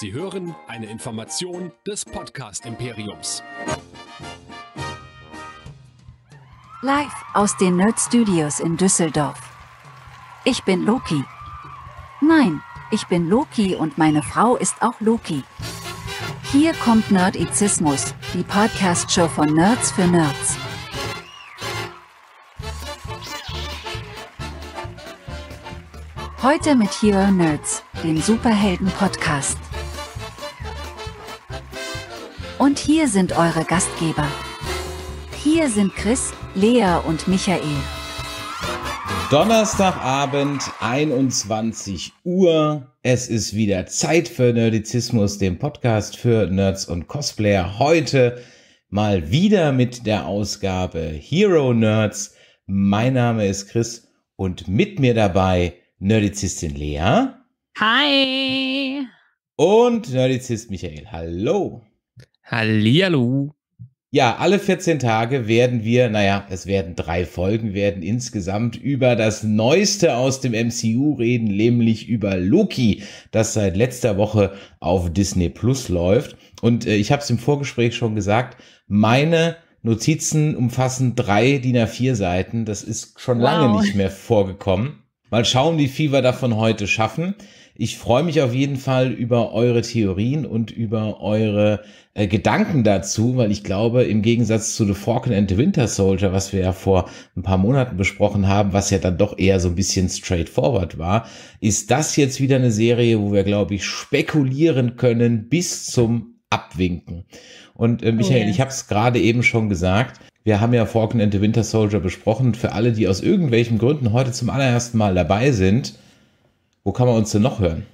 Sie hören eine Information des Podcast Imperiums. Live aus den Nerd Studios in Düsseldorf. Ich bin Loki. Nein, ich bin Loki und meine Frau ist auch Loki. Hier kommt Nerdizismus, die Podcast-Show von Nerds für Nerds. Heute mit Hero Nerds, dem Superhelden-Podcast. Und hier sind eure Gastgeber. Hier sind Chris, Lea und Michael. Donnerstagabend, 21 Uhr. Es ist wieder Zeit für Nerdizismus, dem Podcast für Nerds und Cosplayer. Heute mal wieder mit der Ausgabe Hero Nerds. Mein Name ist Chris und mit mir dabei Nerdizistin Lea. Hi. Und Nerdizist Michael. Hallo. Hallihallo. Ja, alle 14 Tage werden wir, naja, es werden drei Folgen, werden insgesamt über das Neueste aus dem MCU reden, nämlich über Loki, das seit letzter Woche auf Disney Plus läuft. Und äh, ich habe es im Vorgespräch schon gesagt, meine Notizen umfassen drei DIN A4 Seiten. Das ist schon wow. lange nicht mehr vorgekommen. Mal schauen, wie viel wir davon heute schaffen. Ich freue mich auf jeden Fall über eure Theorien und über eure äh, Gedanken dazu, weil ich glaube, im Gegensatz zu The Falcon and the Winter Soldier, was wir ja vor ein paar Monaten besprochen haben, was ja dann doch eher so ein bisschen straightforward war, ist das jetzt wieder eine Serie, wo wir, glaube ich, spekulieren können bis zum Abwinken. Und äh, oh Michael, okay. ich habe es gerade eben schon gesagt, wir haben ja Falcon and the Winter Soldier besprochen. Für alle, die aus irgendwelchen Gründen heute zum allerersten Mal dabei sind, wo kann man uns denn noch hören?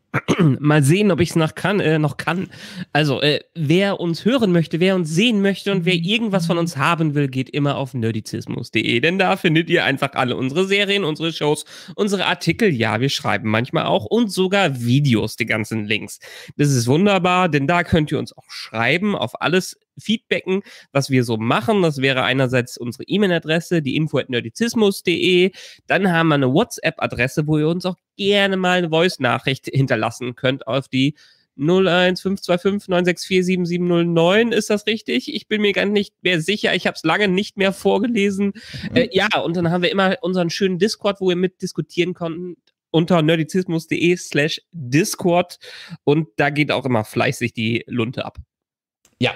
Mal sehen, ob ich es noch kann. Äh, noch kann. Also, äh, wer uns hören möchte, wer uns sehen möchte und wer irgendwas von uns haben will, geht immer auf nerdizismus.de, denn da findet ihr einfach alle unsere Serien, unsere Shows, unsere Artikel. Ja, wir schreiben manchmal auch und sogar Videos, die ganzen Links. Das ist wunderbar, denn da könnt ihr uns auch schreiben auf alles, feedbacken, was wir so machen. Das wäre einerseits unsere E-Mail-Adresse, die info.nerdizismus.de. Dann haben wir eine WhatsApp-Adresse, wo ihr uns auch gerne mal eine Voice-Nachricht hinterlassen könnt auf die 01525964709. Ist das richtig? Ich bin mir gar nicht mehr sicher. Ich habe es lange nicht mehr vorgelesen. Mhm. Äh, ja, und dann haben wir immer unseren schönen Discord, wo ihr mitdiskutieren konnten unter nerdizismus.de slash Discord. Und da geht auch immer fleißig die Lunte ab. Ja,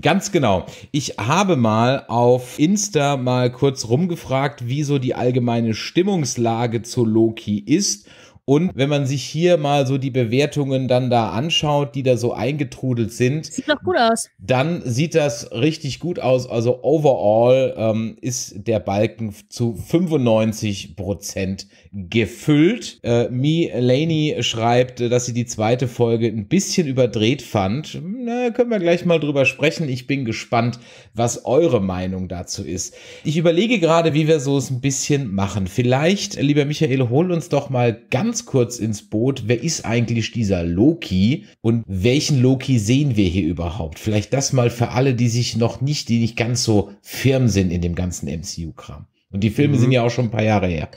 ganz genau. Ich habe mal auf Insta mal kurz rumgefragt, wieso die allgemeine Stimmungslage zu Loki ist. Und wenn man sich hier mal so die Bewertungen dann da anschaut, die da so eingetrudelt sind, sieht noch gut aus. Dann sieht das richtig gut aus. Also overall ähm, ist der Balken zu 95 Prozent gefüllt. Äh, Mi Laney schreibt, dass sie die zweite Folge ein bisschen überdreht fand. Na, können wir gleich mal drüber sprechen. Ich bin gespannt, was eure Meinung dazu ist. Ich überlege gerade, wie wir so es ein bisschen machen. Vielleicht, lieber Michael, hol uns doch mal ganz ganz kurz ins Boot, wer ist eigentlich dieser Loki und welchen Loki sehen wir hier überhaupt? Vielleicht das mal für alle, die sich noch nicht, die nicht ganz so firm sind in dem ganzen MCU-Kram. Und die Filme mhm. sind ja auch schon ein paar Jahre her.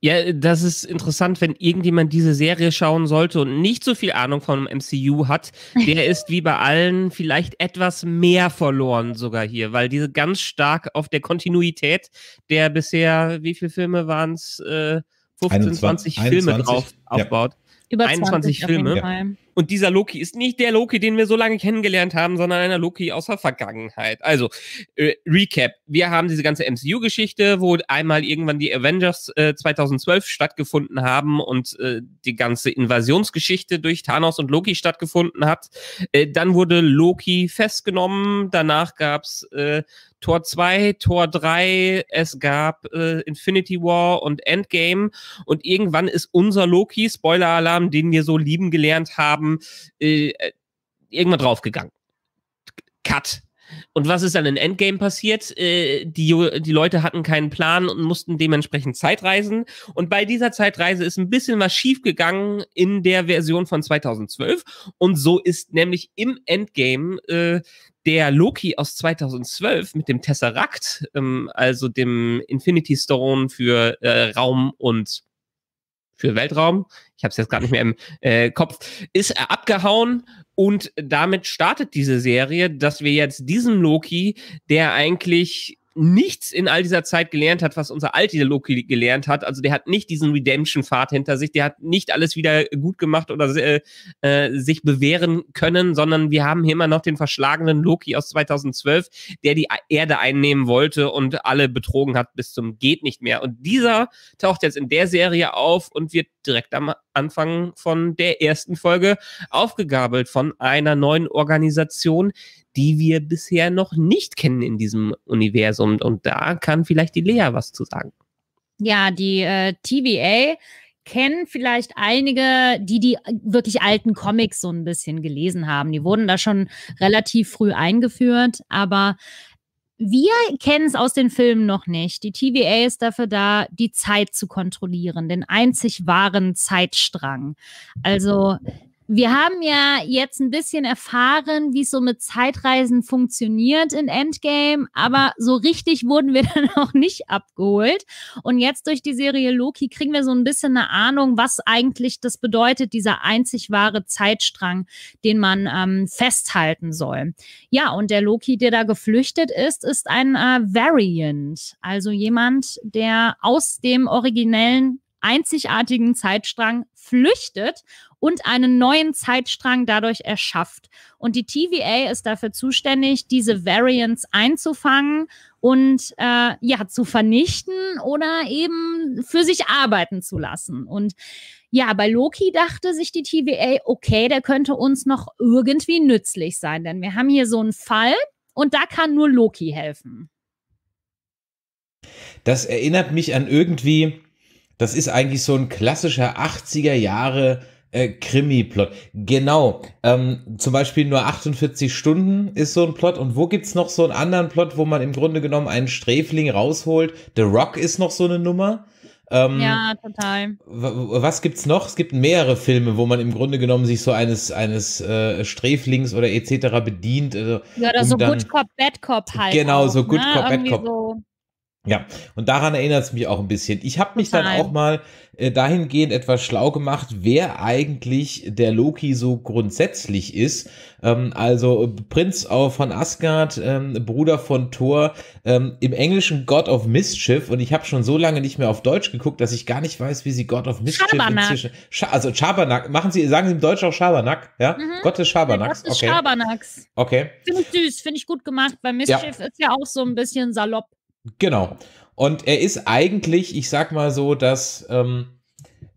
Ja, das ist interessant, wenn irgendjemand diese Serie schauen sollte und nicht so viel Ahnung vom MCU hat, der ist wie bei allen vielleicht etwas mehr verloren sogar hier, weil diese ganz stark auf der Kontinuität der bisher, wie viele Filme waren es? Äh, 15, 20 Filme 21, drauf aufbaut. Ja. Über 21 Filme. Und dieser Loki ist nicht der Loki, den wir so lange kennengelernt haben, sondern einer Loki aus der Vergangenheit. Also, äh, Recap. Wir haben diese ganze MCU-Geschichte, wo einmal irgendwann die Avengers äh, 2012 stattgefunden haben und äh, die ganze Invasionsgeschichte durch Thanos und Loki stattgefunden hat. Äh, dann wurde Loki festgenommen. Danach gab gab's äh, Tor 2, Tor 3, es gab äh, Infinity War und Endgame und irgendwann ist unser Loki, Spoiler-Alarm, den wir so lieben gelernt haben, äh, äh irgendwann draufgegangen. Cut. Und was ist dann in Endgame passiert? Äh, die, die Leute hatten keinen Plan und mussten dementsprechend Zeitreisen. Und bei dieser Zeitreise ist ein bisschen was schiefgegangen in der Version von 2012. Und so ist nämlich im Endgame äh, der Loki aus 2012 mit dem Tesseract, ähm, also dem Infinity Stone für äh, Raum und für Weltraum, ich habe es jetzt gerade nicht mehr im äh, Kopf, ist er äh, abgehauen und damit startet diese Serie, dass wir jetzt diesem Loki, der eigentlich nichts in all dieser Zeit gelernt hat, was unser alter Loki gelernt hat. Also der hat nicht diesen Redemption-Pfad hinter sich, der hat nicht alles wieder gut gemacht oder äh, äh sich bewähren können, sondern wir haben hier immer noch den verschlagenen Loki aus 2012, der die Erde einnehmen wollte und alle betrogen hat bis zum geht nicht mehr. Und dieser taucht jetzt in der Serie auf und wird direkt am Anfang von der ersten Folge aufgegabelt von einer neuen Organisation, die wir bisher noch nicht kennen in diesem Universum. Und da kann vielleicht die Lea was zu sagen. Ja, die äh, TVA kennen vielleicht einige, die die äh, wirklich alten Comics so ein bisschen gelesen haben. Die wurden da schon relativ früh eingeführt, aber wir kennen es aus den Filmen noch nicht. Die TVA ist dafür da, die Zeit zu kontrollieren, den einzig wahren Zeitstrang. Also wir haben ja jetzt ein bisschen erfahren, wie es so mit Zeitreisen funktioniert in Endgame, aber so richtig wurden wir dann auch nicht abgeholt. Und jetzt durch die Serie Loki kriegen wir so ein bisschen eine Ahnung, was eigentlich das bedeutet, dieser einzig wahre Zeitstrang, den man ähm, festhalten soll. Ja, und der Loki, der da geflüchtet ist, ist ein äh, Variant, also jemand, der aus dem originellen einzigartigen Zeitstrang flüchtet und einen neuen Zeitstrang dadurch erschafft. Und die TVA ist dafür zuständig, diese Variants einzufangen und äh, ja zu vernichten oder eben für sich arbeiten zu lassen. Und ja, bei Loki dachte sich die TVA, okay, der könnte uns noch irgendwie nützlich sein, denn wir haben hier so einen Fall und da kann nur Loki helfen. Das erinnert mich an irgendwie, das ist eigentlich so ein klassischer 80er Jahre äh, Krimi-Plot. Genau. Ähm, zum Beispiel nur 48 Stunden ist so ein Plot. Und wo gibt's noch so einen anderen Plot, wo man im Grunde genommen einen Sträfling rausholt? The Rock ist noch so eine Nummer. Ähm, ja, total. Was gibt's noch? Es gibt mehrere Filme, wo man im Grunde genommen sich so eines, eines äh, Sträflings oder etc. bedient. Äh, ja, oder um so dann, Good Cop, Bad Cop halt. Genau, auch, so Good ne? Cop, Irgendwie Bad Cop. So ja, und daran erinnert es mich auch ein bisschen. Ich habe mich Total. dann auch mal äh, dahingehend etwas schlau gemacht, wer eigentlich der Loki so grundsätzlich ist. Ähm, also äh, Prinz von Asgard, ähm, Bruder von Thor, ähm, im Englischen God of Mischief. Und ich habe schon so lange nicht mehr auf Deutsch geguckt, dass ich gar nicht weiß, wie sie God of Mischief inzwischen. Scha also Schabernack. Machen Sie, sagen Sie im Deutsch auch Schabernack, ja? Mhm. Gott des Schabernacks. Gott des okay. Schabernacks. Okay. Finde ich süß, finde ich gut gemacht, weil Mischief ja. ist ja auch so ein bisschen salopp. Genau. Und er ist eigentlich, ich sag mal so, dass ähm,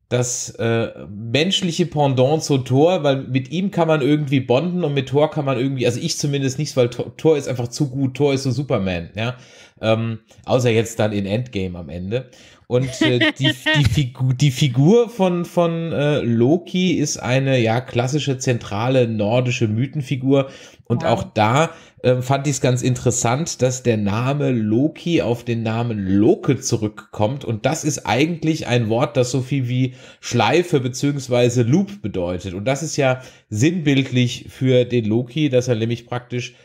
das äh, menschliche Pendant zu Thor, weil mit ihm kann man irgendwie bonden und mit Thor kann man irgendwie, also ich zumindest nicht, weil Thor, Thor ist einfach zu gut, Thor ist so Superman, ja. Ähm, außer jetzt dann in Endgame am Ende. Und äh, die, die, Figu die, Figur von, von äh, Loki ist eine ja klassische zentrale nordische Mythenfigur. Und ja. auch da äh, fand ich es ganz interessant, dass der Name Loki auf den Namen Loke zurückkommt. Und das ist eigentlich ein Wort, das so viel wie Schleife beziehungsweise Loop bedeutet. Und das ist ja sinnbildlich für den Loki, dass er nämlich praktisch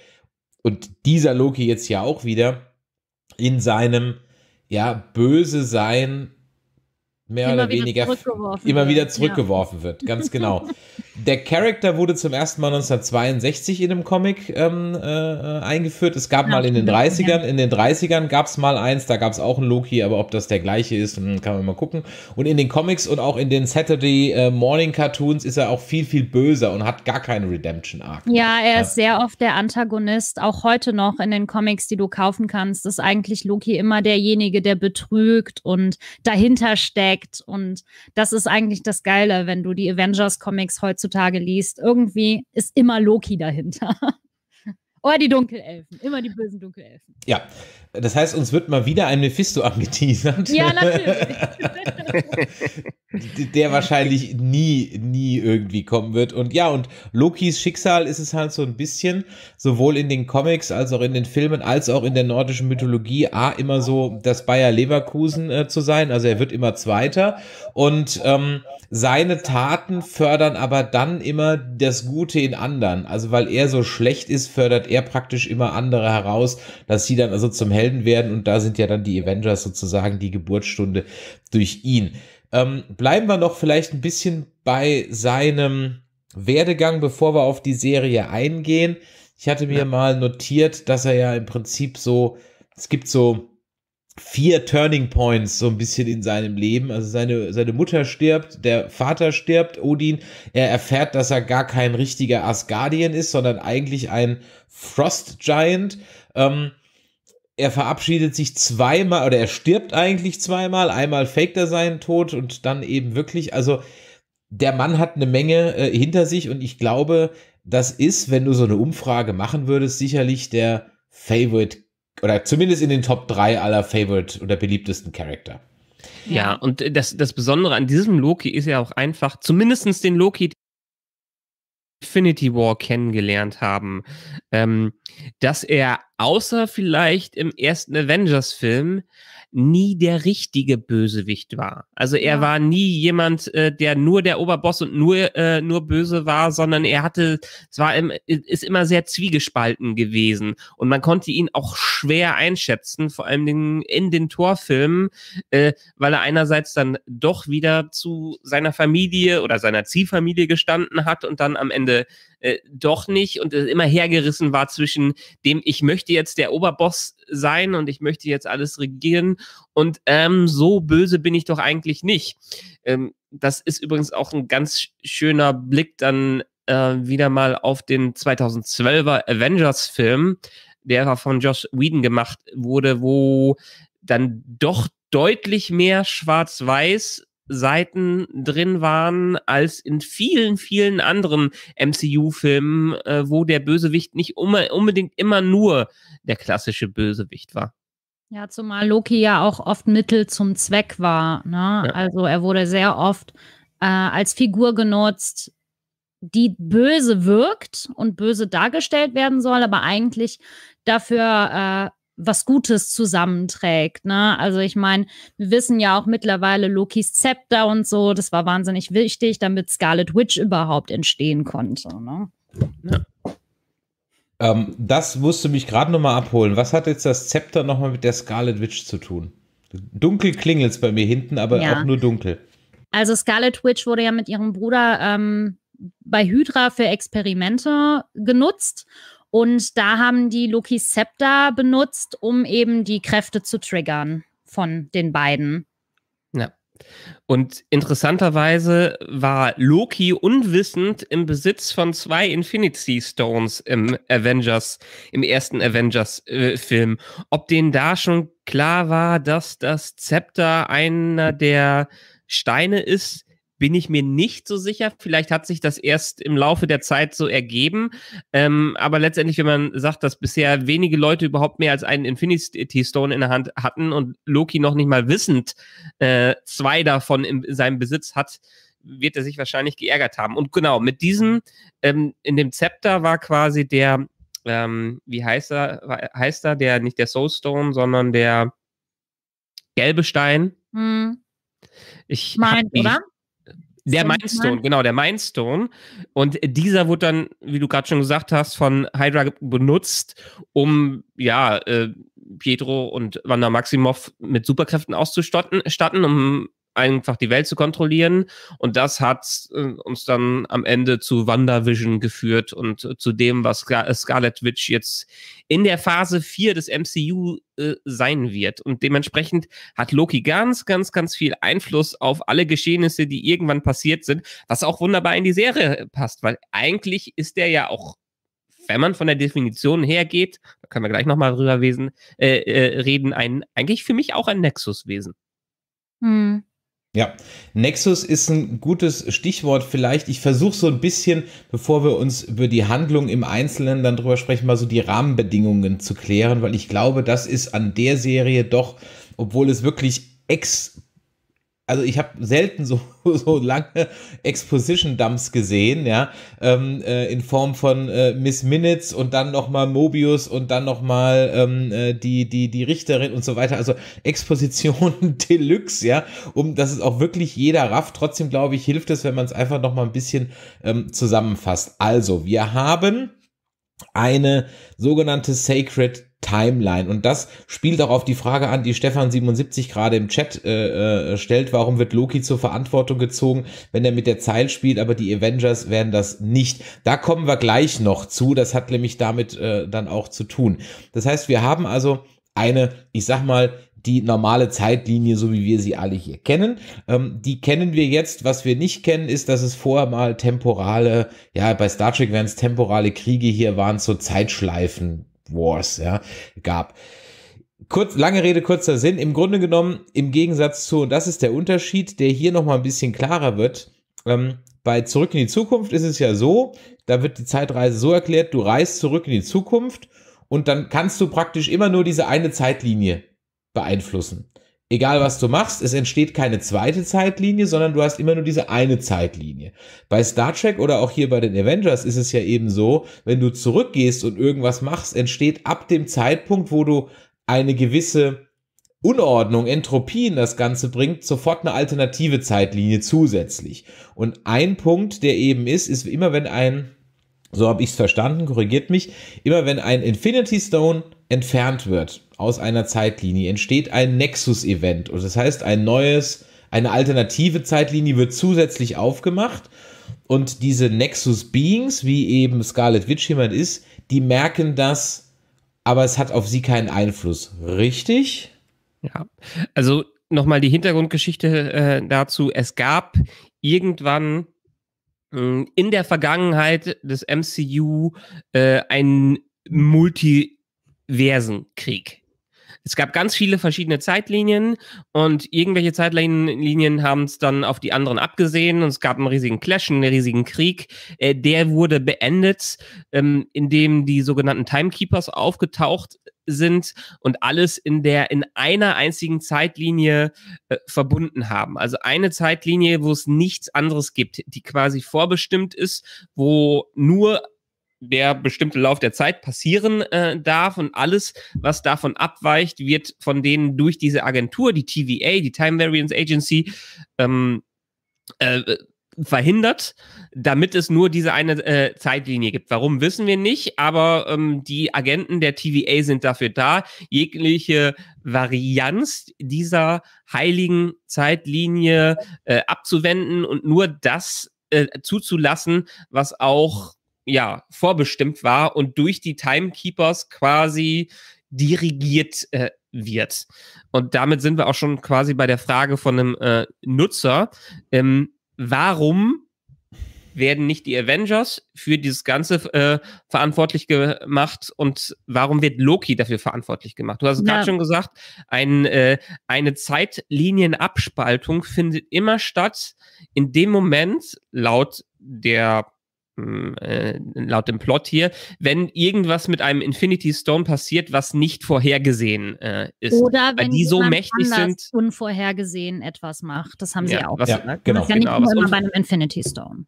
und dieser Loki jetzt ja auch wieder in seinem ja, böse Sein mehr immer oder weniger immer wieder zurückgeworfen ja. wird. Ganz genau. Der Charakter wurde zum ersten Mal 1962 in einem Comic ähm, äh, eingeführt. Es gab ja, mal in den 30ern, in den 30ern gab es mal eins, da gab es auch einen Loki, aber ob das der gleiche ist, hm, kann man mal gucken. Und in den Comics und auch in den Saturday äh, Morning Cartoons ist er auch viel, viel böser und hat gar keinen Redemption Arc. Ja, er ist ja. sehr oft der Antagonist, auch heute noch in den Comics, die du kaufen kannst, ist eigentlich Loki immer derjenige, der betrügt und dahinter steckt. Und das ist eigentlich das Geile, wenn du die Avengers Comics heutzutage heutzutage liest, irgendwie ist immer Loki dahinter. Oh, die Dunkelelfen. Immer die bösen Dunkelelfen. Ja, das heißt, uns wird mal wieder ein Mephisto angeteasert. Ja, natürlich. der wahrscheinlich nie, nie irgendwie kommen wird. Und ja, und Lokis Schicksal ist es halt so ein bisschen, sowohl in den Comics als auch in den Filmen, als auch in der nordischen Mythologie, A, immer so das Bayer Leverkusen äh, zu sein. Also er wird immer Zweiter. Und ähm, seine Taten fördern aber dann immer das Gute in anderen. Also weil er so schlecht ist, fördert er praktisch immer andere heraus, dass sie dann also zum Helden werden und da sind ja dann die Avengers sozusagen die Geburtsstunde durch ihn. Ähm, bleiben wir noch vielleicht ein bisschen bei seinem Werdegang, bevor wir auf die Serie eingehen. Ich hatte mir ja. mal notiert, dass er ja im Prinzip so, es gibt so vier Turning Points so ein bisschen in seinem Leben. Also seine, seine Mutter stirbt, der Vater stirbt, Odin. Er erfährt, dass er gar kein richtiger Asgardian ist, sondern eigentlich ein Frost Giant. Ähm, er verabschiedet sich zweimal oder er stirbt eigentlich zweimal. Einmal faked er seinen Tod und dann eben wirklich. Also der Mann hat eine Menge äh, hinter sich und ich glaube, das ist, wenn du so eine Umfrage machen würdest, sicherlich der Favorite oder zumindest in den Top 3 aller Favorite oder beliebtesten Charakter. Ja, und das, das Besondere an diesem Loki ist ja auch einfach, zumindest den Loki, Infinity War kennengelernt haben, ähm, dass er außer vielleicht im ersten Avengers-Film nie der richtige Bösewicht war. Also er ja. war nie jemand, äh, der nur der Oberboss und nur äh, nur böse war, sondern er hatte, es war im, ist immer sehr zwiegespalten gewesen und man konnte ihn auch schwer einschätzen, vor allem in den Torfilmen, äh, weil er einerseits dann doch wieder zu seiner Familie oder seiner Ziehfamilie gestanden hat und dann am Ende äh, doch nicht und immer hergerissen war zwischen dem, ich möchte jetzt der Oberboss sein und ich möchte jetzt alles regieren und ähm, so böse bin ich doch eigentlich nicht. Ähm, das ist übrigens auch ein ganz schöner Blick dann äh, wieder mal auf den 2012er Avengers-Film, der von Josh Whedon gemacht wurde, wo dann doch deutlich mehr schwarz-weiß Seiten drin waren als in vielen, vielen anderen MCU-Filmen, äh, wo der Bösewicht nicht immer, unbedingt immer nur der klassische Bösewicht war. Ja, zumal Loki ja auch oft Mittel zum Zweck war. Ne? Ja. Also er wurde sehr oft äh, als Figur genutzt, die böse wirkt und böse dargestellt werden soll, aber eigentlich dafür äh, was Gutes zusammenträgt. Ne? Also ich meine, wir wissen ja auch mittlerweile Lokis Zepter und so, das war wahnsinnig wichtig, damit Scarlet Witch überhaupt entstehen konnte. Ne? Ja. Ähm, das musste mich gerade nochmal abholen. Was hat jetzt das Zepter nochmal mit der Scarlet Witch zu tun? Dunkel klingelt es bei mir hinten, aber ja. auch nur dunkel. Also Scarlet Witch wurde ja mit ihrem Bruder ähm, bei Hydra für Experimente genutzt und da haben die Lokis Scepter benutzt, um eben die Kräfte zu triggern von den beiden. Ja. Und interessanterweise war Loki unwissend im Besitz von zwei Infinity Stones im Avengers, im ersten Avengers-Film. Äh, Ob denen da schon klar war, dass das Zepter einer der Steine ist, bin ich mir nicht so sicher. Vielleicht hat sich das erst im Laufe der Zeit so ergeben. Ähm, aber letztendlich, wenn man sagt, dass bisher wenige Leute überhaupt mehr als einen Infinity Stone in der Hand hatten und Loki noch nicht mal wissend äh, zwei davon in seinem Besitz hat, wird er sich wahrscheinlich geärgert haben. Und genau, mit diesem, ähm, in dem Zepter war quasi der, ähm, wie heißt er, heißt er, der, nicht der Soulstone, sondern der gelbe Stein. Hm. Ich mein, oder? Der Mindstone, genau, der Mindstone. Und dieser wurde dann, wie du gerade schon gesagt hast, von Hydra benutzt, um ja, äh, Pietro und Wanda Maximoff mit Superkräften auszustatten, um einfach die Welt zu kontrollieren. Und das hat äh, uns dann am Ende zu WandaVision geführt und äh, zu dem, was Scar äh, Scarlet Witch jetzt in der Phase 4 des MCU äh, sein wird. Und dementsprechend hat Loki ganz, ganz, ganz viel Einfluss auf alle Geschehnisse, die irgendwann passiert sind, was auch wunderbar in die Serie passt, weil eigentlich ist der ja auch wenn man von der Definition hergeht, da können wir gleich nochmal drüber wesen, reden, ein, eigentlich für mich auch ein Nexuswesen. Hm. Ja, Nexus ist ein gutes Stichwort vielleicht. Ich versuche so ein bisschen, bevor wir uns über die Handlung im Einzelnen dann drüber sprechen, mal so die Rahmenbedingungen zu klären, weil ich glaube, das ist an der Serie doch, obwohl es wirklich ex also ich habe selten so, so lange Exposition-Dumps gesehen, ja, ähm, äh, in Form von äh, Miss Minutes und dann nochmal Mobius und dann nochmal ähm, äh, die, die, die Richterin und so weiter. Also Exposition Deluxe, ja, um das ist auch wirklich jeder Raff. Trotzdem glaube ich, hilft es, wenn man es einfach nochmal ein bisschen ähm, zusammenfasst. Also, wir haben eine sogenannte Sacred Timeline. Und das spielt auch auf die Frage an, die Stefan77 gerade im Chat äh, äh, stellt, warum wird Loki zur Verantwortung gezogen, wenn er mit der Zeit spielt, aber die Avengers werden das nicht. Da kommen wir gleich noch zu, das hat nämlich damit äh, dann auch zu tun. Das heißt, wir haben also eine, ich sag mal, die normale Zeitlinie, so wie wir sie alle hier kennen. Ähm, die kennen wir jetzt. Was wir nicht kennen, ist, dass es vorher mal temporale, ja, bei Star Trek wären es temporale Kriege, hier waren so Zeitschleifen Wars ja, gab. Kurz, lange Rede, kurzer Sinn. Im Grunde genommen, im Gegensatz zu, und das ist der Unterschied, der hier nochmal ein bisschen klarer wird, ähm, bei Zurück in die Zukunft ist es ja so, da wird die Zeitreise so erklärt, du reist zurück in die Zukunft und dann kannst du praktisch immer nur diese eine Zeitlinie beeinflussen egal was du machst, es entsteht keine zweite Zeitlinie, sondern du hast immer nur diese eine Zeitlinie. Bei Star Trek oder auch hier bei den Avengers ist es ja eben so, wenn du zurückgehst und irgendwas machst, entsteht ab dem Zeitpunkt, wo du eine gewisse Unordnung, Entropie in das Ganze bringt, sofort eine alternative Zeitlinie zusätzlich. Und ein Punkt, der eben ist, ist immer wenn ein, so habe ich es verstanden, korrigiert mich, immer wenn ein Infinity Stone entfernt wird aus einer Zeitlinie entsteht ein Nexus-Event. Und das heißt, ein neues, eine alternative Zeitlinie wird zusätzlich aufgemacht. Und diese Nexus-Beings, wie eben Scarlet Witch jemand ist, die merken das, aber es hat auf sie keinen Einfluss. Richtig? Ja, also nochmal die Hintergrundgeschichte äh, dazu. Es gab irgendwann hm, in der Vergangenheit des MCU äh, einen Multiversenkrieg es gab ganz viele verschiedene Zeitlinien und irgendwelche Zeitlinien haben es dann auf die anderen abgesehen und es gab einen riesigen Clash, einen riesigen Krieg. Äh, der wurde beendet, ähm, indem die sogenannten Timekeepers aufgetaucht sind und alles in der in einer einzigen Zeitlinie äh, verbunden haben. Also eine Zeitlinie, wo es nichts anderes gibt, die quasi vorbestimmt ist, wo nur der bestimmte Lauf der Zeit passieren äh, darf und alles, was davon abweicht, wird von denen durch diese Agentur, die TVA, die Time Variance Agency, ähm, äh, verhindert, damit es nur diese eine äh, Zeitlinie gibt. Warum wissen wir nicht, aber ähm, die Agenten der TVA sind dafür da, jegliche Varianz dieser heiligen Zeitlinie äh, abzuwenden und nur das äh, zuzulassen, was auch ja, vorbestimmt war und durch die Timekeepers quasi dirigiert äh, wird. Und damit sind wir auch schon quasi bei der Frage von einem äh, Nutzer. Ähm, warum werden nicht die Avengers für dieses Ganze äh, verantwortlich gemacht und warum wird Loki dafür verantwortlich gemacht? Du hast es ja. gerade schon gesagt, ein, äh, eine Zeitlinienabspaltung findet immer statt in dem Moment, laut der äh, laut dem Plot hier, wenn irgendwas mit einem Infinity Stone passiert, was nicht vorhergesehen äh, ist. Oder wenn die so mächtig sind. unvorhergesehen etwas macht. Das haben sie ja, auch. Was, ne? ja, genau. Das ist ja nicht genau, nur immer bei einem Infinity Stone.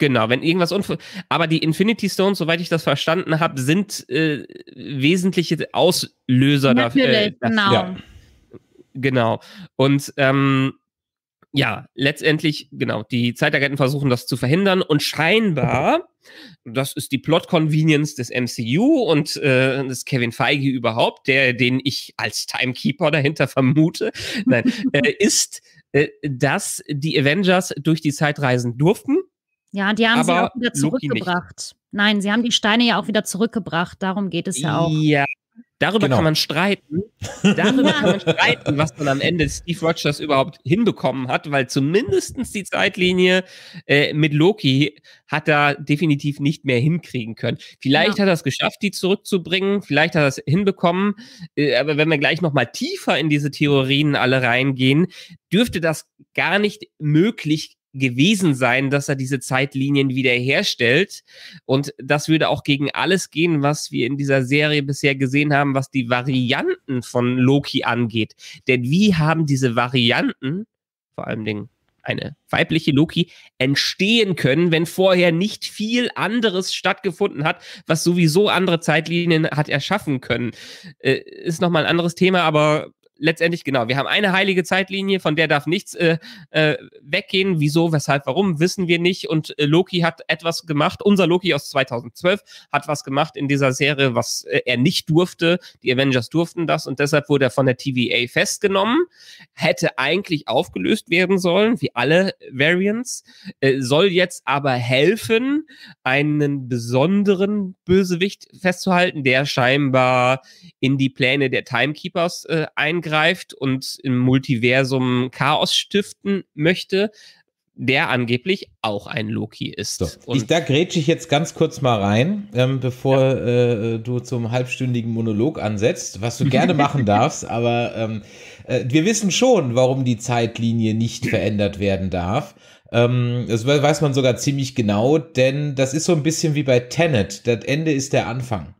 Genau, wenn irgendwas unver aber die Infinity Stones, soweit ich das verstanden habe, sind äh, wesentliche Auslöser Natürlich, dafür. Äh, genau. Ja. Genau. Und ähm, ja, letztendlich, genau, die Zeitagenten versuchen das zu verhindern und scheinbar, das ist die Plot-Convenience des MCU und äh, des Kevin Feige überhaupt, der, den ich als Timekeeper dahinter vermute, nein, äh, ist, äh, dass die Avengers durch die Zeit reisen durften. Ja, die haben sie auch wieder zurückgebracht. Nein, sie haben die Steine ja auch wieder zurückgebracht, darum geht es ja auch. Ja, Darüber genau. kann man streiten. Darüber kann man streiten, was dann am Ende Steve Rogers überhaupt hinbekommen hat, weil zumindestens die Zeitlinie äh, mit Loki hat er definitiv nicht mehr hinkriegen können. Vielleicht ja. hat er es geschafft, die zurückzubringen, vielleicht hat er es hinbekommen, äh, aber wenn wir gleich nochmal tiefer in diese Theorien alle reingehen, dürfte das gar nicht möglich gewesen sein, dass er diese Zeitlinien wiederherstellt. Und das würde auch gegen alles gehen, was wir in dieser Serie bisher gesehen haben, was die Varianten von Loki angeht. Denn wie haben diese Varianten, vor allen Dingen eine weibliche Loki, entstehen können, wenn vorher nicht viel anderes stattgefunden hat, was sowieso andere Zeitlinien hat erschaffen können. Äh, ist nochmal ein anderes Thema, aber letztendlich, genau, wir haben eine heilige Zeitlinie, von der darf nichts äh, äh, weggehen. Wieso, weshalb, warum, wissen wir nicht. Und äh, Loki hat etwas gemacht, unser Loki aus 2012 hat was gemacht in dieser Serie, was äh, er nicht durfte. Die Avengers durften das und deshalb wurde er von der TVA festgenommen. Hätte eigentlich aufgelöst werden sollen, wie alle Variants, äh, soll jetzt aber helfen, einen besonderen Bösewicht festzuhalten, der scheinbar in die Pläne der Timekeepers äh, eingreift angreift und im Multiversum Chaos stiften möchte, der angeblich auch ein Loki ist. So, ich, da grätsche ich jetzt ganz kurz mal rein, ähm, bevor ja. äh, äh du zum halbstündigen Monolog ansetzt, was du gerne machen darfst, aber ähm, äh, wir wissen schon, warum die Zeitlinie nicht verändert werden darf. Ähm, das weiß man sogar ziemlich genau, denn das ist so ein bisschen wie bei Tenet. Das Ende ist der Anfang.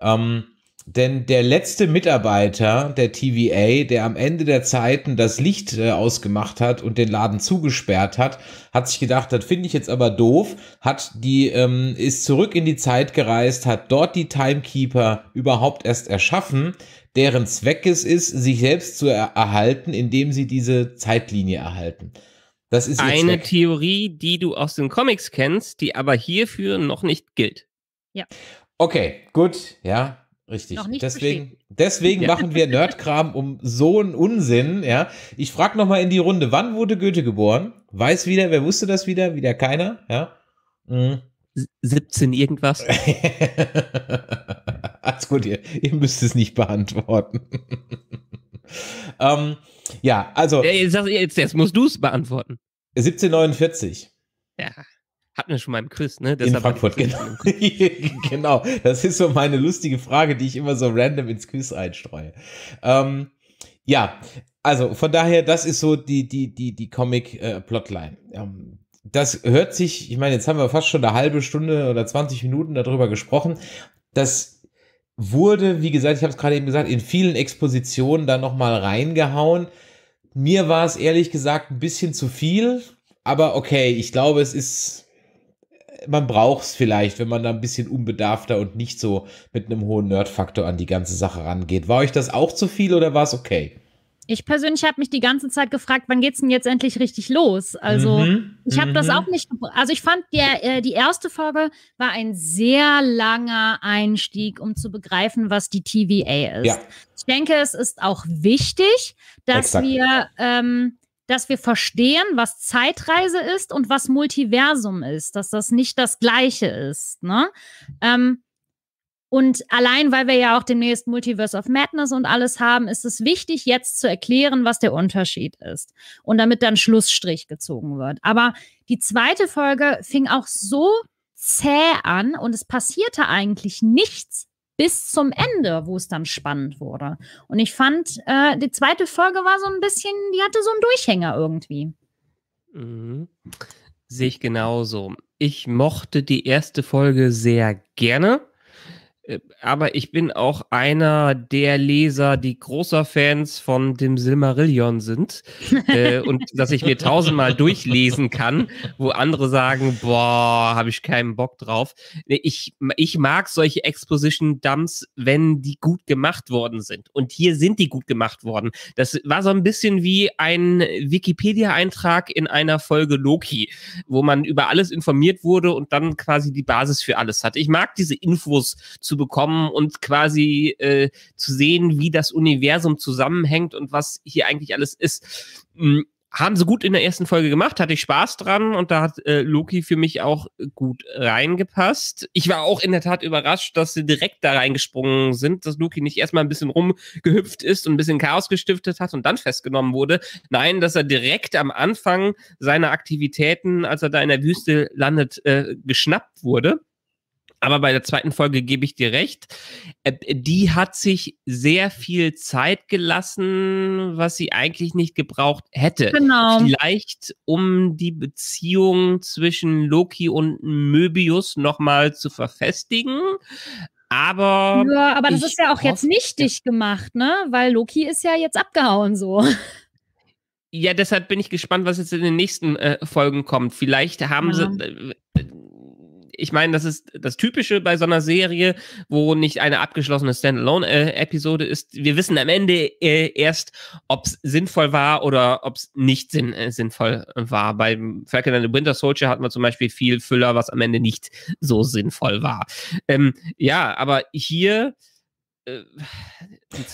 Ähm, denn der letzte Mitarbeiter der TVA, der am Ende der Zeiten das Licht äh, ausgemacht hat und den Laden zugesperrt hat, hat sich gedacht, das finde ich jetzt aber doof, hat die, ähm, ist zurück in die Zeit gereist, hat dort die Timekeeper überhaupt erst erschaffen, deren Zweck es ist, sich selbst zu er erhalten, indem sie diese Zeitlinie erhalten. Das ist eine Zweck. Theorie, die du aus den Comics kennst, die aber hierfür noch nicht gilt. Ja. Okay, gut, ja, Richtig. deswegen deswegen ja. machen wir Nerdkram um so einen Unsinn. Ja. Ich frage nochmal in die Runde, wann wurde Goethe geboren? Weiß wieder, wer wusste das wieder? Wieder keiner. Ja. Mhm. 17 irgendwas. Alles gut, ihr, ihr müsst es nicht beantworten. ähm, ja, also. Jetzt, jetzt, jetzt musst du es beantworten. 1749. Ja hatten wir schon mal im Quiz, ne? Deshalb in Frankfurt, genau. genau. Das ist so meine lustige Frage, die ich immer so random ins Quiz einstreue. Ähm, ja, also von daher, das ist so die, die, die, die Comic-Plotline. Äh, ähm, das hört sich, ich meine, jetzt haben wir fast schon eine halbe Stunde oder 20 Minuten darüber gesprochen. Das wurde, wie gesagt, ich habe es gerade eben gesagt, in vielen Expositionen da nochmal reingehauen. Mir war es ehrlich gesagt ein bisschen zu viel, aber okay, ich glaube, es ist man braucht es vielleicht, wenn man da ein bisschen unbedarfter und nicht so mit einem hohen Nerdfaktor an die ganze Sache rangeht. War euch das auch zu viel oder war es okay? Ich persönlich habe mich die ganze Zeit gefragt, wann geht's denn jetzt endlich richtig los? Also mhm, ich habe das mhm. auch nicht. Also ich fand der äh, die erste Folge war ein sehr langer Einstieg, um zu begreifen, was die TVA ist. Ja. Ich denke, es ist auch wichtig, dass Exakt. wir ähm, dass wir verstehen, was Zeitreise ist und was Multiversum ist, dass das nicht das Gleiche ist. Ne? Ähm, und allein, weil wir ja auch demnächst Multiverse of Madness und alles haben, ist es wichtig, jetzt zu erklären, was der Unterschied ist. Und damit dann Schlussstrich gezogen wird. Aber die zweite Folge fing auch so zäh an und es passierte eigentlich nichts, bis zum Ende, wo es dann spannend wurde. Und ich fand, äh, die zweite Folge war so ein bisschen, die hatte so einen Durchhänger irgendwie. Mhm. Sehe ich genauso. Ich mochte die erste Folge sehr gerne. Äh, aber ich bin auch einer der Leser, die großer Fans von dem Silmarillion sind äh, und dass ich mir tausendmal durchlesen kann, wo andere sagen, boah, habe ich keinen Bock drauf. Ich, ich mag solche Exposition-Dumps, wenn die gut gemacht worden sind. Und hier sind die gut gemacht worden. Das war so ein bisschen wie ein Wikipedia-Eintrag in einer Folge Loki, wo man über alles informiert wurde und dann quasi die Basis für alles hat. Ich mag diese Infos zu bekommen und quasi äh, zu sehen, wie das Universum zusammenhängt und was hier eigentlich alles ist. Mhm haben sie gut in der ersten Folge gemacht, hatte ich Spaß dran und da hat äh, Loki für mich auch gut reingepasst. Ich war auch in der Tat überrascht, dass sie direkt da reingesprungen sind, dass Loki nicht erstmal ein bisschen rumgehüpft ist und ein bisschen Chaos gestiftet hat und dann festgenommen wurde. Nein, dass er direkt am Anfang seiner Aktivitäten, als er da in der Wüste landet, äh, geschnappt wurde. Aber bei der zweiten Folge gebe ich dir recht. Äh, die hat sich sehr viel Zeit gelassen, was sie eigentlich nicht gebraucht hätte. Genau. Vielleicht, um die Beziehung zwischen Loki und Möbius nochmal zu verfestigen. Aber. Ja, aber das ist ja auch jetzt nichtig gemacht, ne? Weil Loki ist ja jetzt abgehauen so. Ja, deshalb bin ich gespannt, was jetzt in den nächsten äh, Folgen kommt. Vielleicht haben ja. sie. Äh, ich meine, das ist das Typische bei so einer Serie, wo nicht eine abgeschlossene Standalone-Episode äh, ist. Wir wissen am Ende äh, erst, ob es sinnvoll war oder ob es nicht sinn, äh, sinnvoll war. Bei Falcon and the Winter Soldier hatten wir zum Beispiel viel Füller, was am Ende nicht so sinnvoll war. Ähm, ja, aber hier. Äh,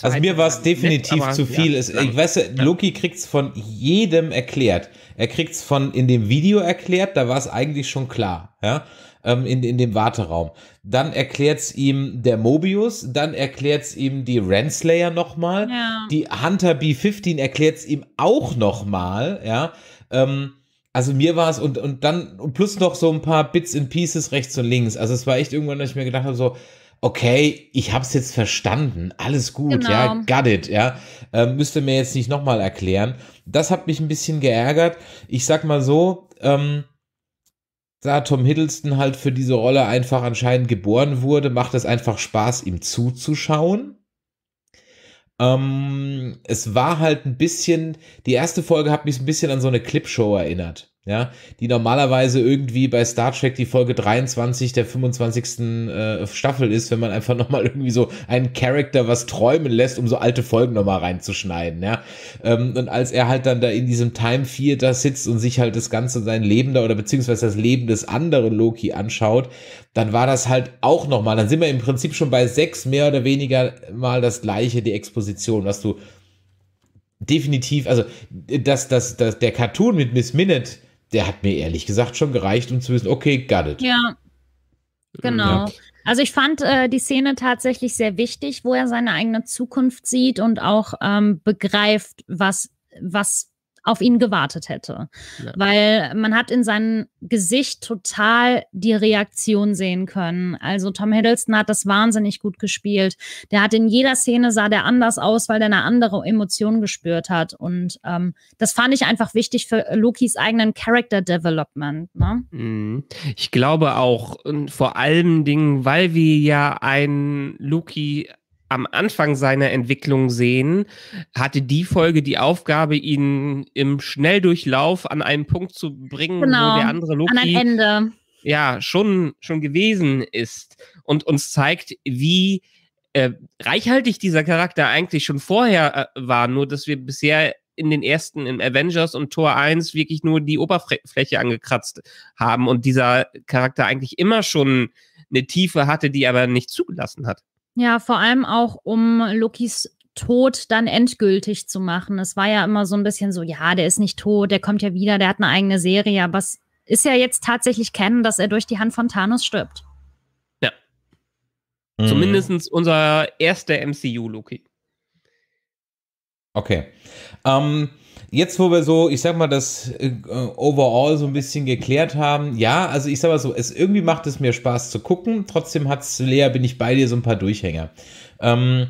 also mir war es definitiv nett, zu viel. Ja, es, ich weiß, ja. Loki es von jedem erklärt. Er kriegt es von in dem Video erklärt, da war es eigentlich schon klar. Ja? ähm, in, in dem Warteraum. Dann erklärt's ihm der Mobius, dann erklärt's ihm die Renslayer nochmal. Ja. Die Hunter B15 erklärt's ihm auch nochmal, ja. Ähm, also mir war es und, und dann und plus noch so ein paar Bits and Pieces rechts und links. Also es war echt irgendwann, dass ich mir gedacht habe, so, okay, ich habe es jetzt verstanden, alles gut, genau. ja, got it, ja, ähm, müsste mir jetzt nicht nochmal erklären. Das hat mich ein bisschen geärgert. Ich sag mal so, ähm, da Tom Hiddleston halt für diese Rolle einfach anscheinend geboren wurde, macht es einfach Spaß, ihm zuzuschauen. Ähm, es war halt ein bisschen, die erste Folge hat mich ein bisschen an so eine Clipshow erinnert ja, die normalerweise irgendwie bei Star Trek die Folge 23 der 25. Äh, Staffel ist, wenn man einfach nochmal irgendwie so einen Charakter was träumen lässt, um so alte Folgen nochmal reinzuschneiden, ja. Ähm, und als er halt dann da in diesem Time Theater sitzt und sich halt das Ganze, sein Leben da oder beziehungsweise das Leben des anderen Loki anschaut, dann war das halt auch nochmal, dann sind wir im Prinzip schon bei sechs mehr oder weniger mal das gleiche, die Exposition, was du definitiv, also äh, dass das, das, der Cartoon mit Miss Minute der hat mir ehrlich gesagt schon gereicht, um zu wissen, okay, got it. Ja, genau. Ja. Also ich fand äh, die Szene tatsächlich sehr wichtig, wo er seine eigene Zukunft sieht und auch ähm, begreift, was, was auf ihn gewartet hätte. Ja. Weil man hat in seinem Gesicht total die Reaktion sehen können. Also Tom Hiddleston hat das wahnsinnig gut gespielt. Der hat in jeder Szene sah der anders aus, weil der eine andere Emotion gespürt hat. Und ähm, das fand ich einfach wichtig für Lokis eigenen Character Development. Ne? Mhm. Ich glaube auch und vor allen Dingen, weil wir ja einen Loki am Anfang seiner Entwicklung sehen, hatte die Folge die Aufgabe, ihn im Schnelldurchlauf an einen Punkt zu bringen, genau, wo der andere Loki an ein Ende. ja schon schon gewesen ist und uns zeigt, wie äh, reichhaltig dieser Charakter eigentlich schon vorher äh, war, nur dass wir bisher in den ersten, in Avengers und Tor 1 wirklich nur die Oberfläche angekratzt haben und dieser Charakter eigentlich immer schon eine Tiefe hatte, die aber nicht zugelassen hat. Ja, vor allem auch um Lokis Tod dann endgültig zu machen. Es war ja immer so ein bisschen so, ja, der ist nicht tot, der kommt ja wieder, der hat eine eigene Serie, aber es ist ja jetzt tatsächlich kennen, dass er durch die Hand von Thanos stirbt. Ja. Mhm. Zumindest unser erster MCU-Loki. Okay. Ähm, jetzt, wo wir so, ich sag mal, das äh, overall so ein bisschen geklärt haben, ja, also ich sag mal so, es irgendwie macht es mir Spaß zu gucken. Trotzdem hat's, Lea, bin ich bei dir so ein paar Durchhänger. Ähm,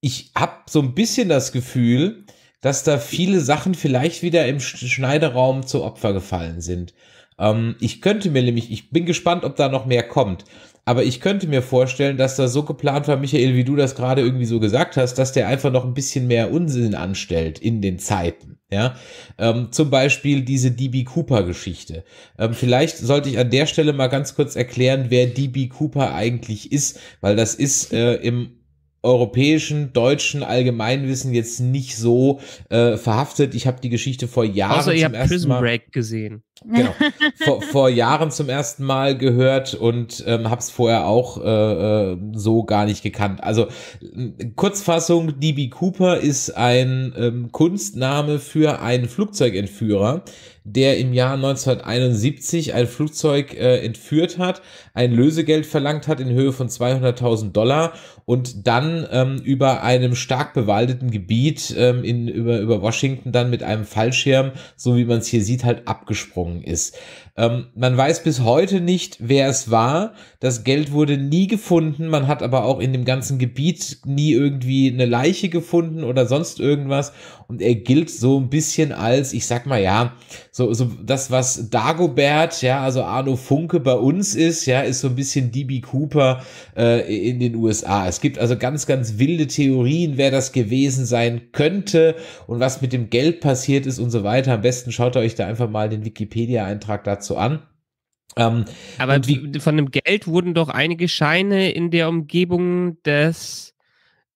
ich habe so ein bisschen das Gefühl, dass da viele Sachen vielleicht wieder im Schneideraum zu Opfer gefallen sind. Ähm, ich könnte mir nämlich, ich bin gespannt, ob da noch mehr kommt. Aber ich könnte mir vorstellen, dass das so geplant war, Michael, wie du das gerade irgendwie so gesagt hast, dass der einfach noch ein bisschen mehr Unsinn anstellt in den Zeiten. Ja, ähm, zum Beispiel diese DB Cooper Geschichte. Ähm, vielleicht sollte ich an der Stelle mal ganz kurz erklären, wer DB Cooper eigentlich ist, weil das ist äh, im europäischen, deutschen Allgemeinwissen jetzt nicht so äh, verhaftet. Ich habe die Geschichte vor Jahren. Außer ihr habt Prison Break gesehen. Genau. vor, vor, Jahren zum ersten Mal gehört und ähm, habe es vorher auch äh, äh, so gar nicht gekannt. Also äh, Kurzfassung, DB Cooper ist ein ähm, Kunstname für einen Flugzeugentführer, der im Jahr 1971 ein Flugzeug äh, entführt hat, ein Lösegeld verlangt hat in Höhe von 200.000 Dollar und dann ähm, über einem stark bewaldeten Gebiet ähm, in, über, über Washington dann mit einem Fallschirm, so wie man es hier sieht, halt abgesprungen durchgedrungen ist. Ähm, man weiß bis heute nicht, wer es war. Das Geld wurde nie gefunden. Man hat aber auch in dem ganzen Gebiet nie irgendwie eine Leiche gefunden oder sonst irgendwas. Und er gilt so ein bisschen als, ich sag mal, ja, so, so das, was Dagobert, ja, also Arno Funke bei uns ist, ja, ist so ein bisschen DB Cooper äh, in den USA. Es gibt also ganz, ganz wilde Theorien, wer das gewesen sein könnte und was mit dem Geld passiert ist und so weiter. Am besten schaut euch da einfach mal den Wikipedia Wikipedia-Eintrag dazu an. Ähm, Aber wie, von dem Geld wurden doch einige Scheine in der Umgebung des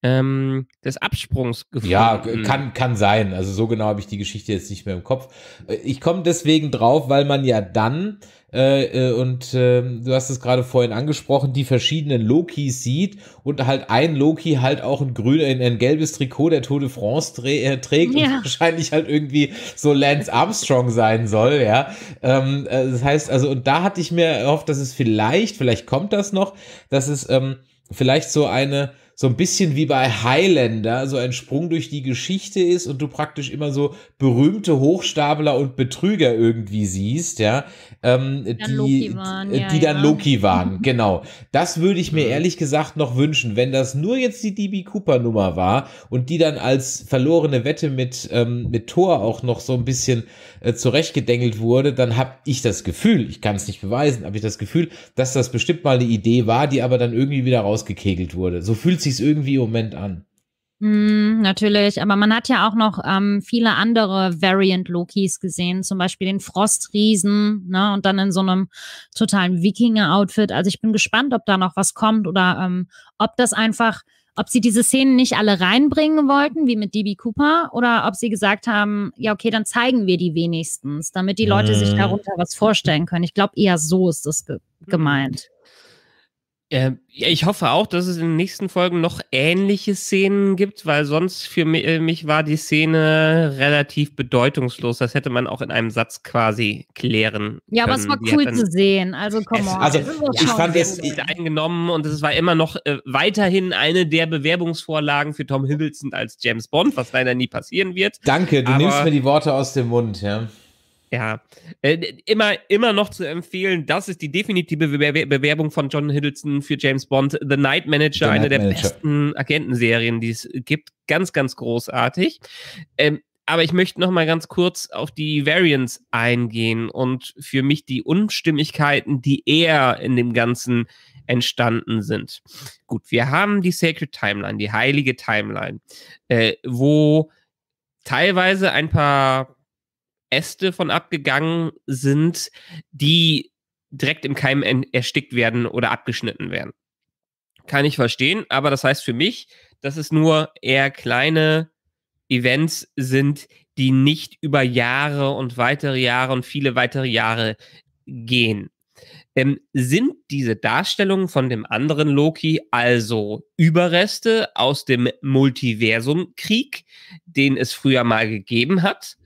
ähm, des Absprungs gefunden. Ja, kann, kann sein. Also so genau habe ich die Geschichte jetzt nicht mehr im Kopf. Äh, ich komme deswegen drauf, weil man ja dann äh, äh, und äh, du hast es gerade vorhin angesprochen, die verschiedenen Lokis sieht und halt ein Loki halt auch ein grün, ein, ein gelbes Trikot der Tour de France äh, trägt ja. und wahrscheinlich halt irgendwie so Lance Armstrong sein soll, ja. Ähm, äh, das heißt also, und da hatte ich mir erhofft, dass es vielleicht, vielleicht kommt das noch, dass es ähm, vielleicht so eine so ein bisschen wie bei Highlander so ein Sprung durch die Geschichte ist und du praktisch immer so berühmte Hochstapler und Betrüger irgendwie siehst, ja, ähm, die, dann die, waren, ja, die dann ja. Loki waren, genau. Das würde ich mir mhm. ehrlich gesagt noch wünschen, wenn das nur jetzt die DB Cooper Nummer war und die dann als verlorene Wette mit ähm, mit Thor auch noch so ein bisschen äh, zurechtgedengelt wurde, dann habe ich das Gefühl, ich kann es nicht beweisen, habe ich das Gefühl, dass das bestimmt mal eine Idee war, die aber dann irgendwie wieder rausgekegelt wurde. So fühlt sich sich es irgendwie im Moment an. Mm, natürlich, aber man hat ja auch noch ähm, viele andere Variant Lokis gesehen, zum Beispiel den Frostriesen, ne, und dann in so einem totalen Wikinger-Outfit. Also ich bin gespannt, ob da noch was kommt oder ähm, ob das einfach, ob sie diese Szenen nicht alle reinbringen wollten, wie mit DB Cooper, oder ob sie gesagt haben, ja, okay, dann zeigen wir die wenigstens, damit die Leute mm. sich hm. darunter was vorstellen können. Ich glaube, eher so ist das ge gemeint. Äh, ja, ich hoffe auch, dass es in den nächsten Folgen noch ähnliche Szenen gibt, weil sonst für äh, mich war die Szene relativ bedeutungslos. Das hätte man auch in einem Satz quasi klären können. Ja, aber es war cool zu sehen. Also, komm on. Also, ich ja, fand es eingenommen und es war immer noch äh, weiterhin eine der Bewerbungsvorlagen für Tom Hiddleston als James Bond, was leider nie passieren wird. Danke, du aber nimmst mir die Worte aus dem Mund, ja. Ja, äh, immer, immer noch zu empfehlen, das ist die definitive Bewerbung von John Hiddleston für James Bond, The Night Manager, The Night eine der Manager. besten Agentenserien, die es gibt. Ganz, ganz großartig. Ähm, aber ich möchte noch mal ganz kurz auf die Variants eingehen und für mich die Unstimmigkeiten, die eher in dem Ganzen entstanden sind. Gut, wir haben die Sacred Timeline, die heilige Timeline, äh, wo teilweise ein paar Äste von abgegangen sind, die direkt im Keim erstickt werden oder abgeschnitten werden. Kann ich verstehen, aber das heißt für mich, dass es nur eher kleine Events sind, die nicht über Jahre und weitere Jahre und viele weitere Jahre gehen. Ähm, sind diese Darstellungen von dem anderen Loki also Überreste aus dem Multiversumkrieg, den es früher mal gegeben hat?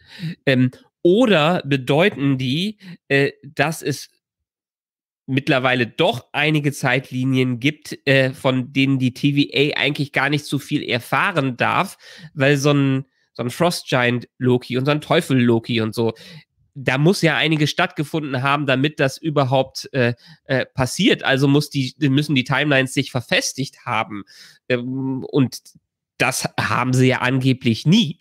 Ähm, oder bedeuten die, äh, dass es mittlerweile doch einige Zeitlinien gibt, äh, von denen die TVA eigentlich gar nicht so viel erfahren darf, weil so ein, so ein Frostgiant Loki und so ein Teufel Loki und so, da muss ja einige stattgefunden haben, damit das überhaupt äh, äh, passiert. Also muss die, müssen die Timelines sich verfestigt haben. Ähm, und das haben sie ja angeblich nie.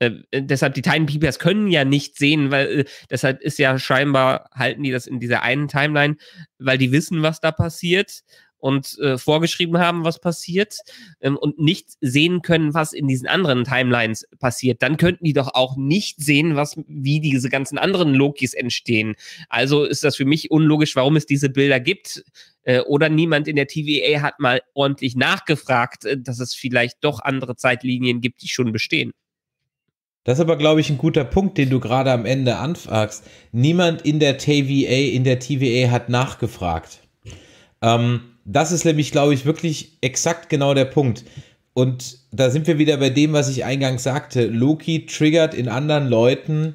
Äh, äh, deshalb, die Time Peepers können ja nicht sehen, weil äh, deshalb ist ja scheinbar, halten die das in dieser einen Timeline, weil die wissen, was da passiert und äh, vorgeschrieben haben, was passiert ähm, und nicht sehen können, was in diesen anderen Timelines passiert, dann könnten die doch auch nicht sehen, was wie diese ganzen anderen Lokis entstehen. Also ist das für mich unlogisch, warum es diese Bilder gibt äh, oder niemand in der TVA hat mal ordentlich nachgefragt, äh, dass es vielleicht doch andere Zeitlinien gibt, die schon bestehen. Das ist aber, glaube ich, ein guter Punkt, den du gerade am Ende anfragst. Niemand in der TVA, in der TVA hat nachgefragt. Ähm, das ist nämlich, glaube ich, wirklich exakt genau der Punkt. Und da sind wir wieder bei dem, was ich eingangs sagte. Loki triggert in anderen Leuten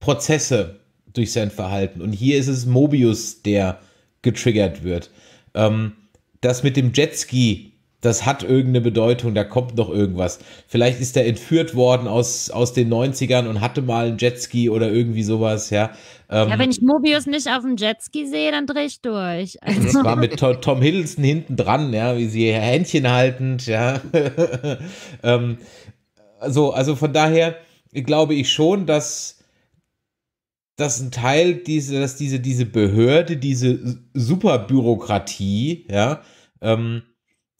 Prozesse durch sein Verhalten. Und hier ist es Mobius, der getriggert wird. Ähm, das mit dem Jetski das hat irgendeine Bedeutung, da kommt noch irgendwas. Vielleicht ist er entführt worden aus, aus den 90ern und hatte mal ein Jetski oder irgendwie sowas, ja. Ähm, ja, wenn ich Mobius nicht auf dem Jetski sehe, dann drehe ich durch. Also. Das war mit to Tom Hiddleston hinten dran, ja, wie sie Händchen haltend, ja. ähm, also, also von daher glaube ich schon, dass dass ein Teil diese, dass diese, diese Behörde, diese Superbürokratie, ja, ähm,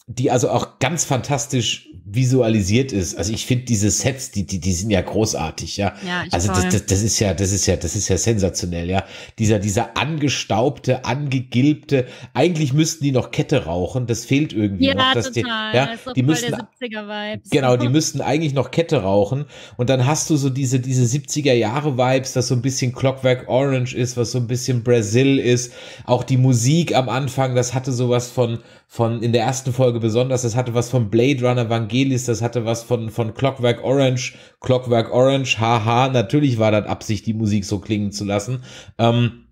die also auch ganz fantastisch visualisiert ist. Also ich finde diese Sets, die, die, die sind ja großartig, ja. ja also das, das, das ist ja, das ist ja, das ist ja sensationell, ja. Dieser, dieser angestaubte, angegilbte, eigentlich müssten die noch Kette rauchen, das fehlt irgendwie ja, noch. Dass total. Die, ja, das ist die müssten, Genau, die müssten eigentlich noch Kette rauchen. Und dann hast du so diese, diese 70er Jahre Vibes, das so ein bisschen Clockwork Orange ist, was so ein bisschen Brasil ist. Auch die Musik am Anfang, das hatte sowas von, von in der ersten Folge Folge besonders. Das hatte was von Blade Runner Vangelis, das hatte was von, von Clockwork Orange. Clockwork Orange, haha, natürlich war das Absicht, die Musik so klingen zu lassen. Ähm,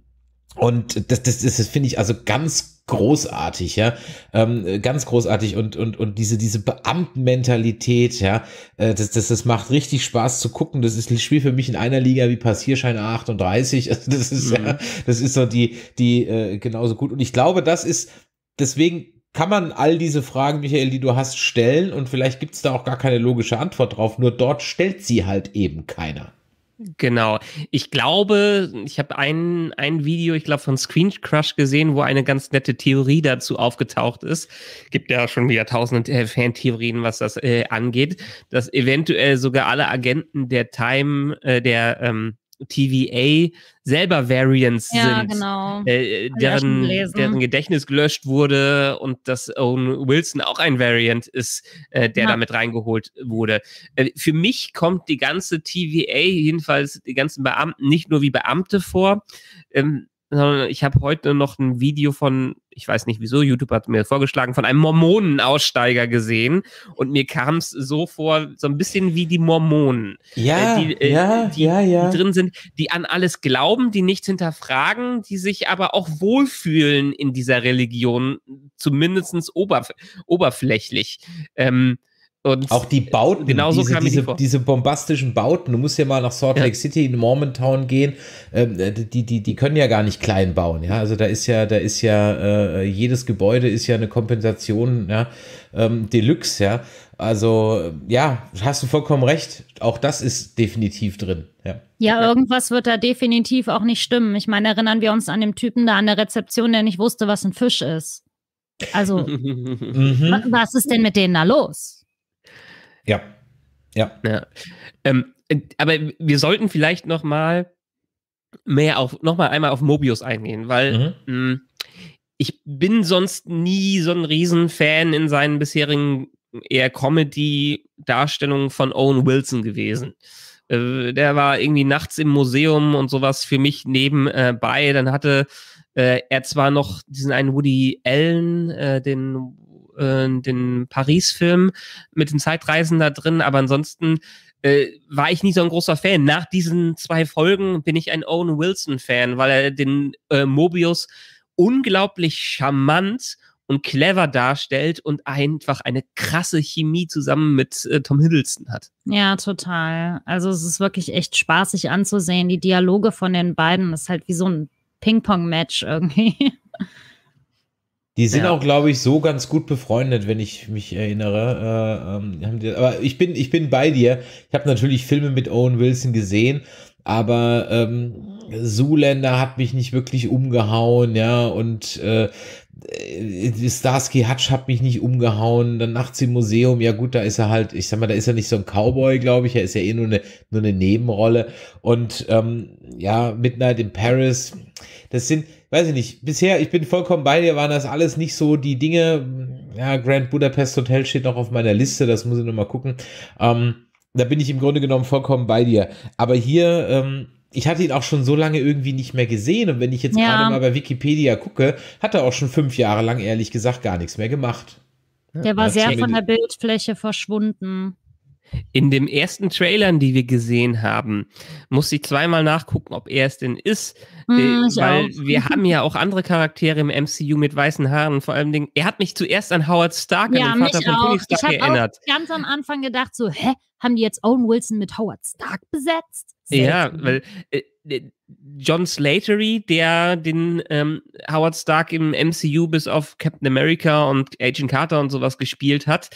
und das, das, das, das finde ich also ganz großartig, ja, ähm, ganz großartig und und und diese diese Beamtenmentalität, ja, äh, das, das das macht richtig Spaß zu gucken. Das ist ein Spiel für mich in einer Liga wie Passierschein 38. Also das ist mhm. ja, das ist so die die äh, genauso gut. Und ich glaube, das ist deswegen kann man all diese Fragen, Michael, die du hast, stellen und vielleicht gibt es da auch gar keine logische Antwort drauf. Nur dort stellt sie halt eben keiner. Genau. Ich glaube, ich habe ein, ein Video, ich glaube, von Screen Crush gesehen, wo eine ganz nette Theorie dazu aufgetaucht ist. Gibt ja schon wieder tausende äh, Fantheorien, was das äh, angeht, dass eventuell sogar alle Agenten der Time, äh, der ähm, TVA selber Variants ja, sind, genau. äh, deren, deren Gedächtnis gelöscht wurde und dass Owen Wilson auch ein Variant ist, äh, der ja. damit reingeholt wurde. Äh, für mich kommt die ganze TVA, jedenfalls die ganzen Beamten, nicht nur wie Beamte vor, ähm, sondern ich habe heute noch ein Video von, ich weiß nicht wieso, YouTube hat mir vorgeschlagen, von einem Mormonenaussteiger gesehen und mir kam es so vor, so ein bisschen wie die Mormonen. Ja, äh, die, äh, ja, die, ja, ja. Die drin sind, die an alles glauben, die nichts hinterfragen, die sich aber auch wohlfühlen in dieser Religion, zumindest oberf oberflächlich. Ähm, und auch die Bauten, genauso diese, diese, diese, bombastischen Bauten. Du musst ja mal nach Salt Lake ja. City in Mormontown gehen. Ähm, äh, die, die, die können ja gar nicht klein bauen. Ja, also da ist ja, da ist ja äh, jedes Gebäude ist ja eine Kompensation. Ja, ähm, Deluxe. Ja, also äh, ja, hast du vollkommen recht. Auch das ist definitiv drin. Ja. ja, irgendwas wird da definitiv auch nicht stimmen. Ich meine, erinnern wir uns an den Typen da an der Rezeption, der nicht wusste, was ein Fisch ist. Also, mhm. was ist denn mit denen da los? Ja. Ja. ja. Ähm, äh, aber wir sollten vielleicht noch mal mehr auf, noch mal einmal auf Mobius eingehen, weil mhm. mh, hm, ich bin sonst nie so ein Riesenfan in seinen bisherigen eher Comedy-Darstellungen von Owen Wilson gewesen. Äh, der war irgendwie nachts im Museum und sowas für mich nebenbei. Dann hatte äh, er zwar noch diesen einen Woody Allen, äh, den äh, den Paris-Film mit dem Zeitreisen da drin, aber ansonsten äh, war ich nie so ein großer Fan. Nach diesen zwei Folgen bin ich ein Owen Wilson-Fan, weil er den äh, Mobius unglaublich charmant und clever darstellt und einfach eine krasse Chemie zusammen mit äh, Tom Hiddleston hat. Ja, total. Also es ist wirklich echt spaßig anzusehen. Die Dialoge von den beiden ist halt wie so ein Ping-Pong-Match irgendwie. Die sind ja. auch, glaube ich, so ganz gut befreundet, wenn ich mich erinnere. Äh, ähm, aber ich bin, ich bin bei dir. Ich habe natürlich Filme mit Owen Wilson gesehen, aber ähm, Zoolander hat mich nicht wirklich umgehauen, ja, und äh, Starsky Hutch hat mich nicht umgehauen. Dann Nachts im Museum, ja gut, da ist er halt, ich sag mal, da ist er nicht so ein Cowboy, glaube ich. Er ist ja eh nur eine, nur eine Nebenrolle. Und ähm, ja, Midnight in Paris, das sind weiß ich nicht, bisher, ich bin vollkommen bei dir, waren das alles nicht so die Dinge. Ja, Grand Budapest Hotel steht noch auf meiner Liste, das muss ich noch mal gucken. Ähm, da bin ich im Grunde genommen vollkommen bei dir. Aber hier, ähm, ich hatte ihn auch schon so lange irgendwie nicht mehr gesehen. Und wenn ich jetzt ja. gerade mal bei Wikipedia gucke, hat er auch schon fünf Jahre lang, ehrlich gesagt, gar nichts mehr gemacht. Der war sehr von der Bildfläche verschwunden. In den ersten Trailern, die wir gesehen haben, musste ich zweimal nachgucken, ob er es denn ist. Mm, weil auch. wir haben ja auch andere Charaktere im MCU mit weißen Haaren. Vor allem, Dingen, er hat mich zuerst an Howard Stark, ja, an den Vater von auch. Tony Stark ich erinnert. Auch ganz am Anfang gedacht, so, hä, haben die jetzt Owen Wilson mit Howard Stark besetzt? Selten. Ja, weil äh, äh John Slatery, der den ähm, Howard Stark im MCU bis auf Captain America und Agent Carter und sowas gespielt hat,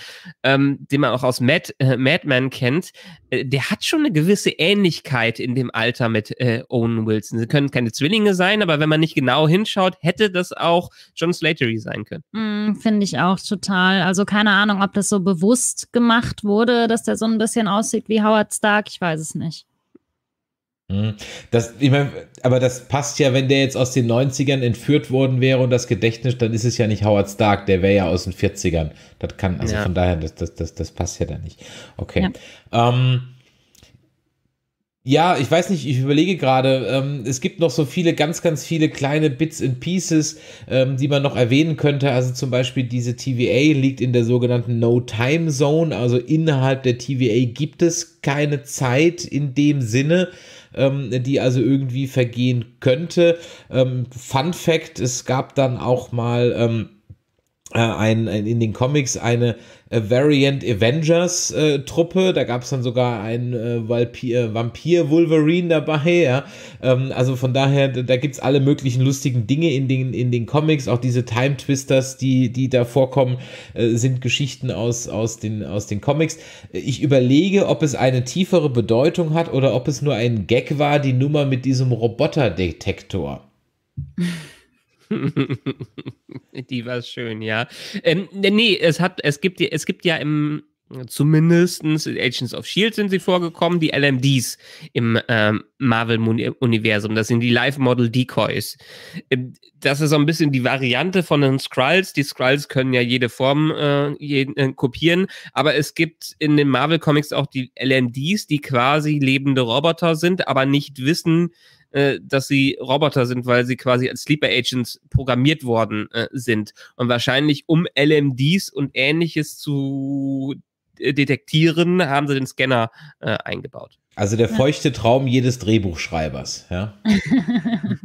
ähm, den man auch aus Mad, äh, Madman kennt, äh, der hat schon eine gewisse Ähnlichkeit in dem Alter mit äh, Owen Wilson. Sie können keine Zwillinge sein, aber wenn man nicht genau hinschaut, hätte das auch John Slatery sein können. Mm, Finde ich auch total. Also keine Ahnung, ob das so bewusst gemacht wurde, dass der so ein bisschen aussieht wie Howard Stark. Ich weiß es nicht. Hm. Das, ich mein, aber das passt ja, wenn der jetzt aus den 90ern entführt worden wäre und das Gedächtnis, dann ist es ja nicht Howard Stark, der wäre ja aus den 40ern. Das kann, also ja. von daher, das, das, das, das passt ja da nicht. Okay. Ja. Ähm, ja, ich weiß nicht, ich überlege gerade, ähm, es gibt noch so viele, ganz, ganz viele kleine Bits and Pieces, ähm, die man noch erwähnen könnte. Also zum Beispiel diese TVA liegt in der sogenannten No-Time-Zone, also innerhalb der TVA gibt es keine Zeit in dem Sinne ähm, die also irgendwie vergehen könnte. Ähm, Fun Fact: Es gab dann auch mal. Ähm, äh, ein, ein, in den Comics eine Variant Avengers äh, Truppe. Da gab es dann sogar einen äh, äh, Vampir Wolverine dabei. Ja? Ähm, also von daher, da gibt es alle möglichen lustigen Dinge in den, in den Comics. Auch diese Time Twisters, die, die da vorkommen, äh, sind Geschichten aus, aus, den, aus den Comics. Ich überlege, ob es eine tiefere Bedeutung hat oder ob es nur ein Gag war, die Nummer mit diesem Roboterdetektor. Die war schön, ja. Ähm, ne, nee, es hat, es gibt, es gibt ja im zumindest in Agents of Shield sind sie vorgekommen, die LMDs im ähm, Marvel-Universum. Das sind die Live-Model-Decoys. Ähm, das ist so ein bisschen die Variante von den Skrulls. Die Skrulls können ja jede Form äh, jeden, äh, kopieren, aber es gibt in den Marvel-Comics auch die LMDs, die quasi lebende Roboter sind, aber nicht wissen, äh, dass sie Roboter sind, weil sie quasi als Sleeper Agents programmiert worden äh, sind. Und wahrscheinlich, um LMDs und ähnliches zu äh, detektieren, haben sie den Scanner äh, eingebaut. Also der feuchte Traum jedes Drehbuchschreibers, ja.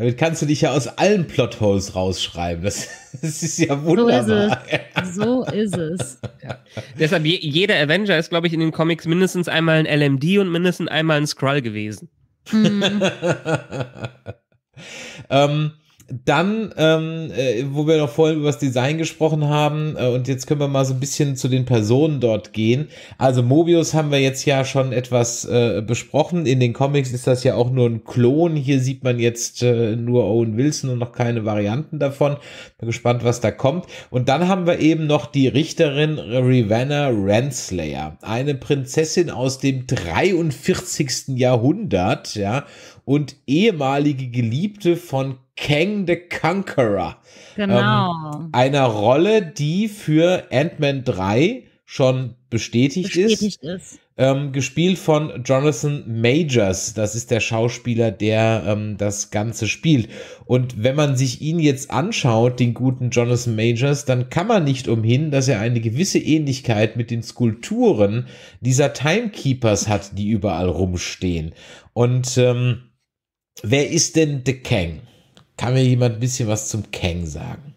Damit kannst du dich ja aus allen Plotholes rausschreiben. Das, das ist ja wunderbar. So ist es. So ist es. Ja. Deshalb, je, jeder Avenger ist, glaube ich, in den Comics mindestens einmal ein LMD und mindestens einmal ein Skrull gewesen. Mhm. ähm, dann, ähm, äh, wo wir noch vorhin über das Design gesprochen haben, äh, und jetzt können wir mal so ein bisschen zu den Personen dort gehen. Also Mobius haben wir jetzt ja schon etwas äh, besprochen. In den Comics ist das ja auch nur ein Klon. Hier sieht man jetzt äh, nur Owen Wilson und noch keine Varianten davon. Bin gespannt, was da kommt. Und dann haben wir eben noch die Richterin Rivanna Renslayer, eine Prinzessin aus dem 43. Jahrhundert, ja, und ehemalige Geliebte von Kang the Conqueror. Genau. Ähm, einer Rolle, die für Ant-Man 3 schon bestätigt, bestätigt ist. ist. Ähm, gespielt von Jonathan Majors. Das ist der Schauspieler, der ähm, das Ganze spielt. Und wenn man sich ihn jetzt anschaut, den guten Jonathan Majors, dann kann man nicht umhin, dass er eine gewisse Ähnlichkeit mit den Skulpturen dieser Timekeepers hat, die überall rumstehen. Und ähm, Wer ist denn The Kang? Kann mir jemand ein bisschen was zum Kang sagen?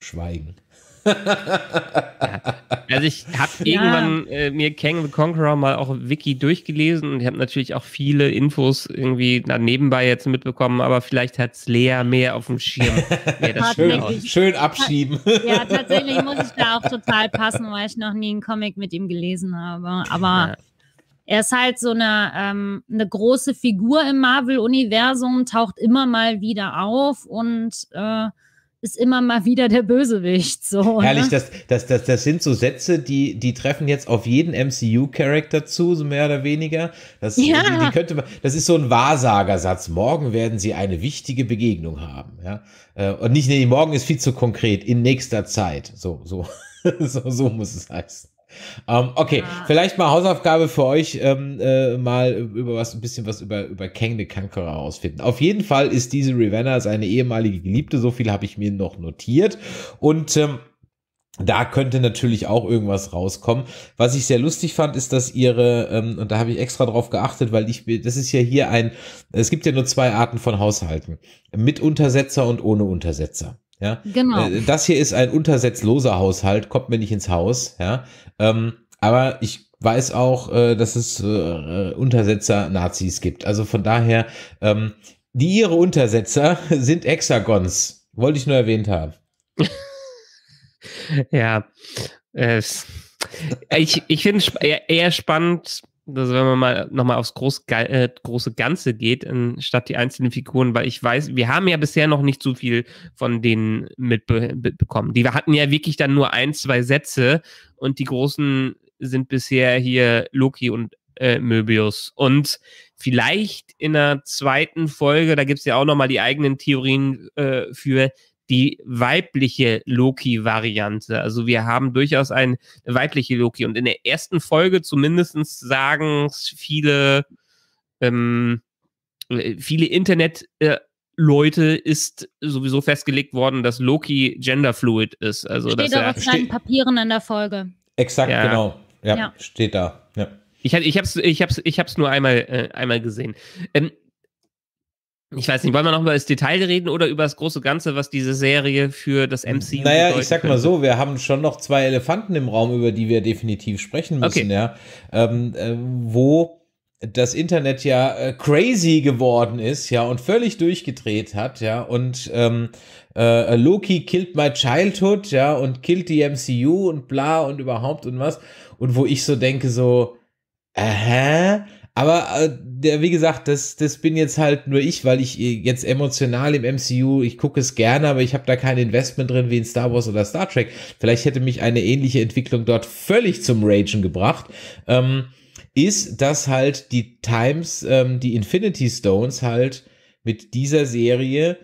Schweigen. also ich habe ja. irgendwann äh, mir Kang the Conqueror mal auch Wiki durchgelesen und ich habe natürlich auch viele Infos irgendwie nebenbei jetzt mitbekommen, aber vielleicht hat es Lea mehr auf dem Schirm. schön, genau schön, abschieben. Ja, tatsächlich muss ich da auch total passen, weil ich noch nie einen Comic mit ihm gelesen habe. Aber ja. Er ist halt so eine, ähm, eine große Figur im Marvel-Universum, taucht immer mal wieder auf und äh, ist immer mal wieder der Bösewicht. So, ne? Herrlich, ne? das, das, das, das sind so Sätze, die, die treffen jetzt auf jeden MCU-Charakter zu, so mehr oder weniger. Das, ja. die, die könnte das ist so ein Wahrsagersatz. Morgen werden sie eine wichtige Begegnung haben. Ja? Äh, und nicht, nee, morgen ist viel zu konkret, in nächster Zeit. So, so, so, so muss es heißen. Um, ähm, okay, ah. vielleicht mal Hausaufgabe für euch, ähm, äh, mal über was, ein bisschen was über, über Kang the Conqueror herausfinden. Auf jeden Fall ist diese Ravenna seine ehemalige Geliebte, so viel habe ich mir noch notiert. Und ähm, da könnte natürlich auch irgendwas rauskommen. Was ich sehr lustig fand, ist, dass ihre, ähm, und da habe ich extra drauf geachtet, weil ich, das ist ja hier ein, es gibt ja nur zwei Arten von Haushalten. Mit Untersetzer und ohne Untersetzer. Ja? Genau. Äh, das hier ist ein untersetzloser Haushalt, kommt mir nicht ins Haus. Ja? Ähm, aber ich weiß auch, äh, dass es äh, Untersetzer-Nazis gibt. Also von daher, ähm, die ihre Untersetzer sind Hexagons. Wollte ich nur erwähnt haben. ja. Äh, ich ich finde es eher spannend, also wenn man mal nochmal aufs Groß, äh, große Ganze geht, statt die einzelnen Figuren, weil ich weiß, wir haben ja bisher noch nicht so viel von denen mitbekommen. Die hatten ja wirklich dann nur ein, zwei Sätze und die großen sind bisher hier Loki und äh, Möbius. Und vielleicht in der zweiten Folge, da gibt es ja auch nochmal die eigenen Theorien äh, für, die weibliche Loki-Variante. Also wir haben durchaus eine weibliche Loki. Und in der ersten Folge zumindest sagen viele, ähm, viele Internet- äh, ist sowieso festgelegt worden, dass Loki genderfluid ist. Also, steht dass er auf seinen Papieren in der Folge. Exakt, ja. genau. Ja, ja, steht da. Ja. Ich, ich habe es ich hab's, ich hab's nur einmal, äh, einmal gesehen. Ähm, ich weiß nicht, wollen wir noch über das Detail reden oder über das große Ganze, was diese Serie für das MCU Naja, ich sag könnte? mal so, wir haben schon noch zwei Elefanten im Raum, über die wir definitiv sprechen müssen, okay. ja. Ähm, äh, wo das Internet ja äh, crazy geworden ist, ja, und völlig durchgedreht hat, ja, und ähm, äh, Loki killed my childhood, ja, und killed die MCU und bla und überhaupt und was. Und wo ich so denke, so, aha, äh, aber äh, der, wie gesagt, das, das bin jetzt halt nur ich, weil ich äh, jetzt emotional im MCU, ich gucke es gerne, aber ich habe da kein Investment drin wie in Star Wars oder Star Trek. Vielleicht hätte mich eine ähnliche Entwicklung dort völlig zum Ragen gebracht. Ähm, ist, dass halt die Times, ähm, die Infinity Stones halt mit dieser Serie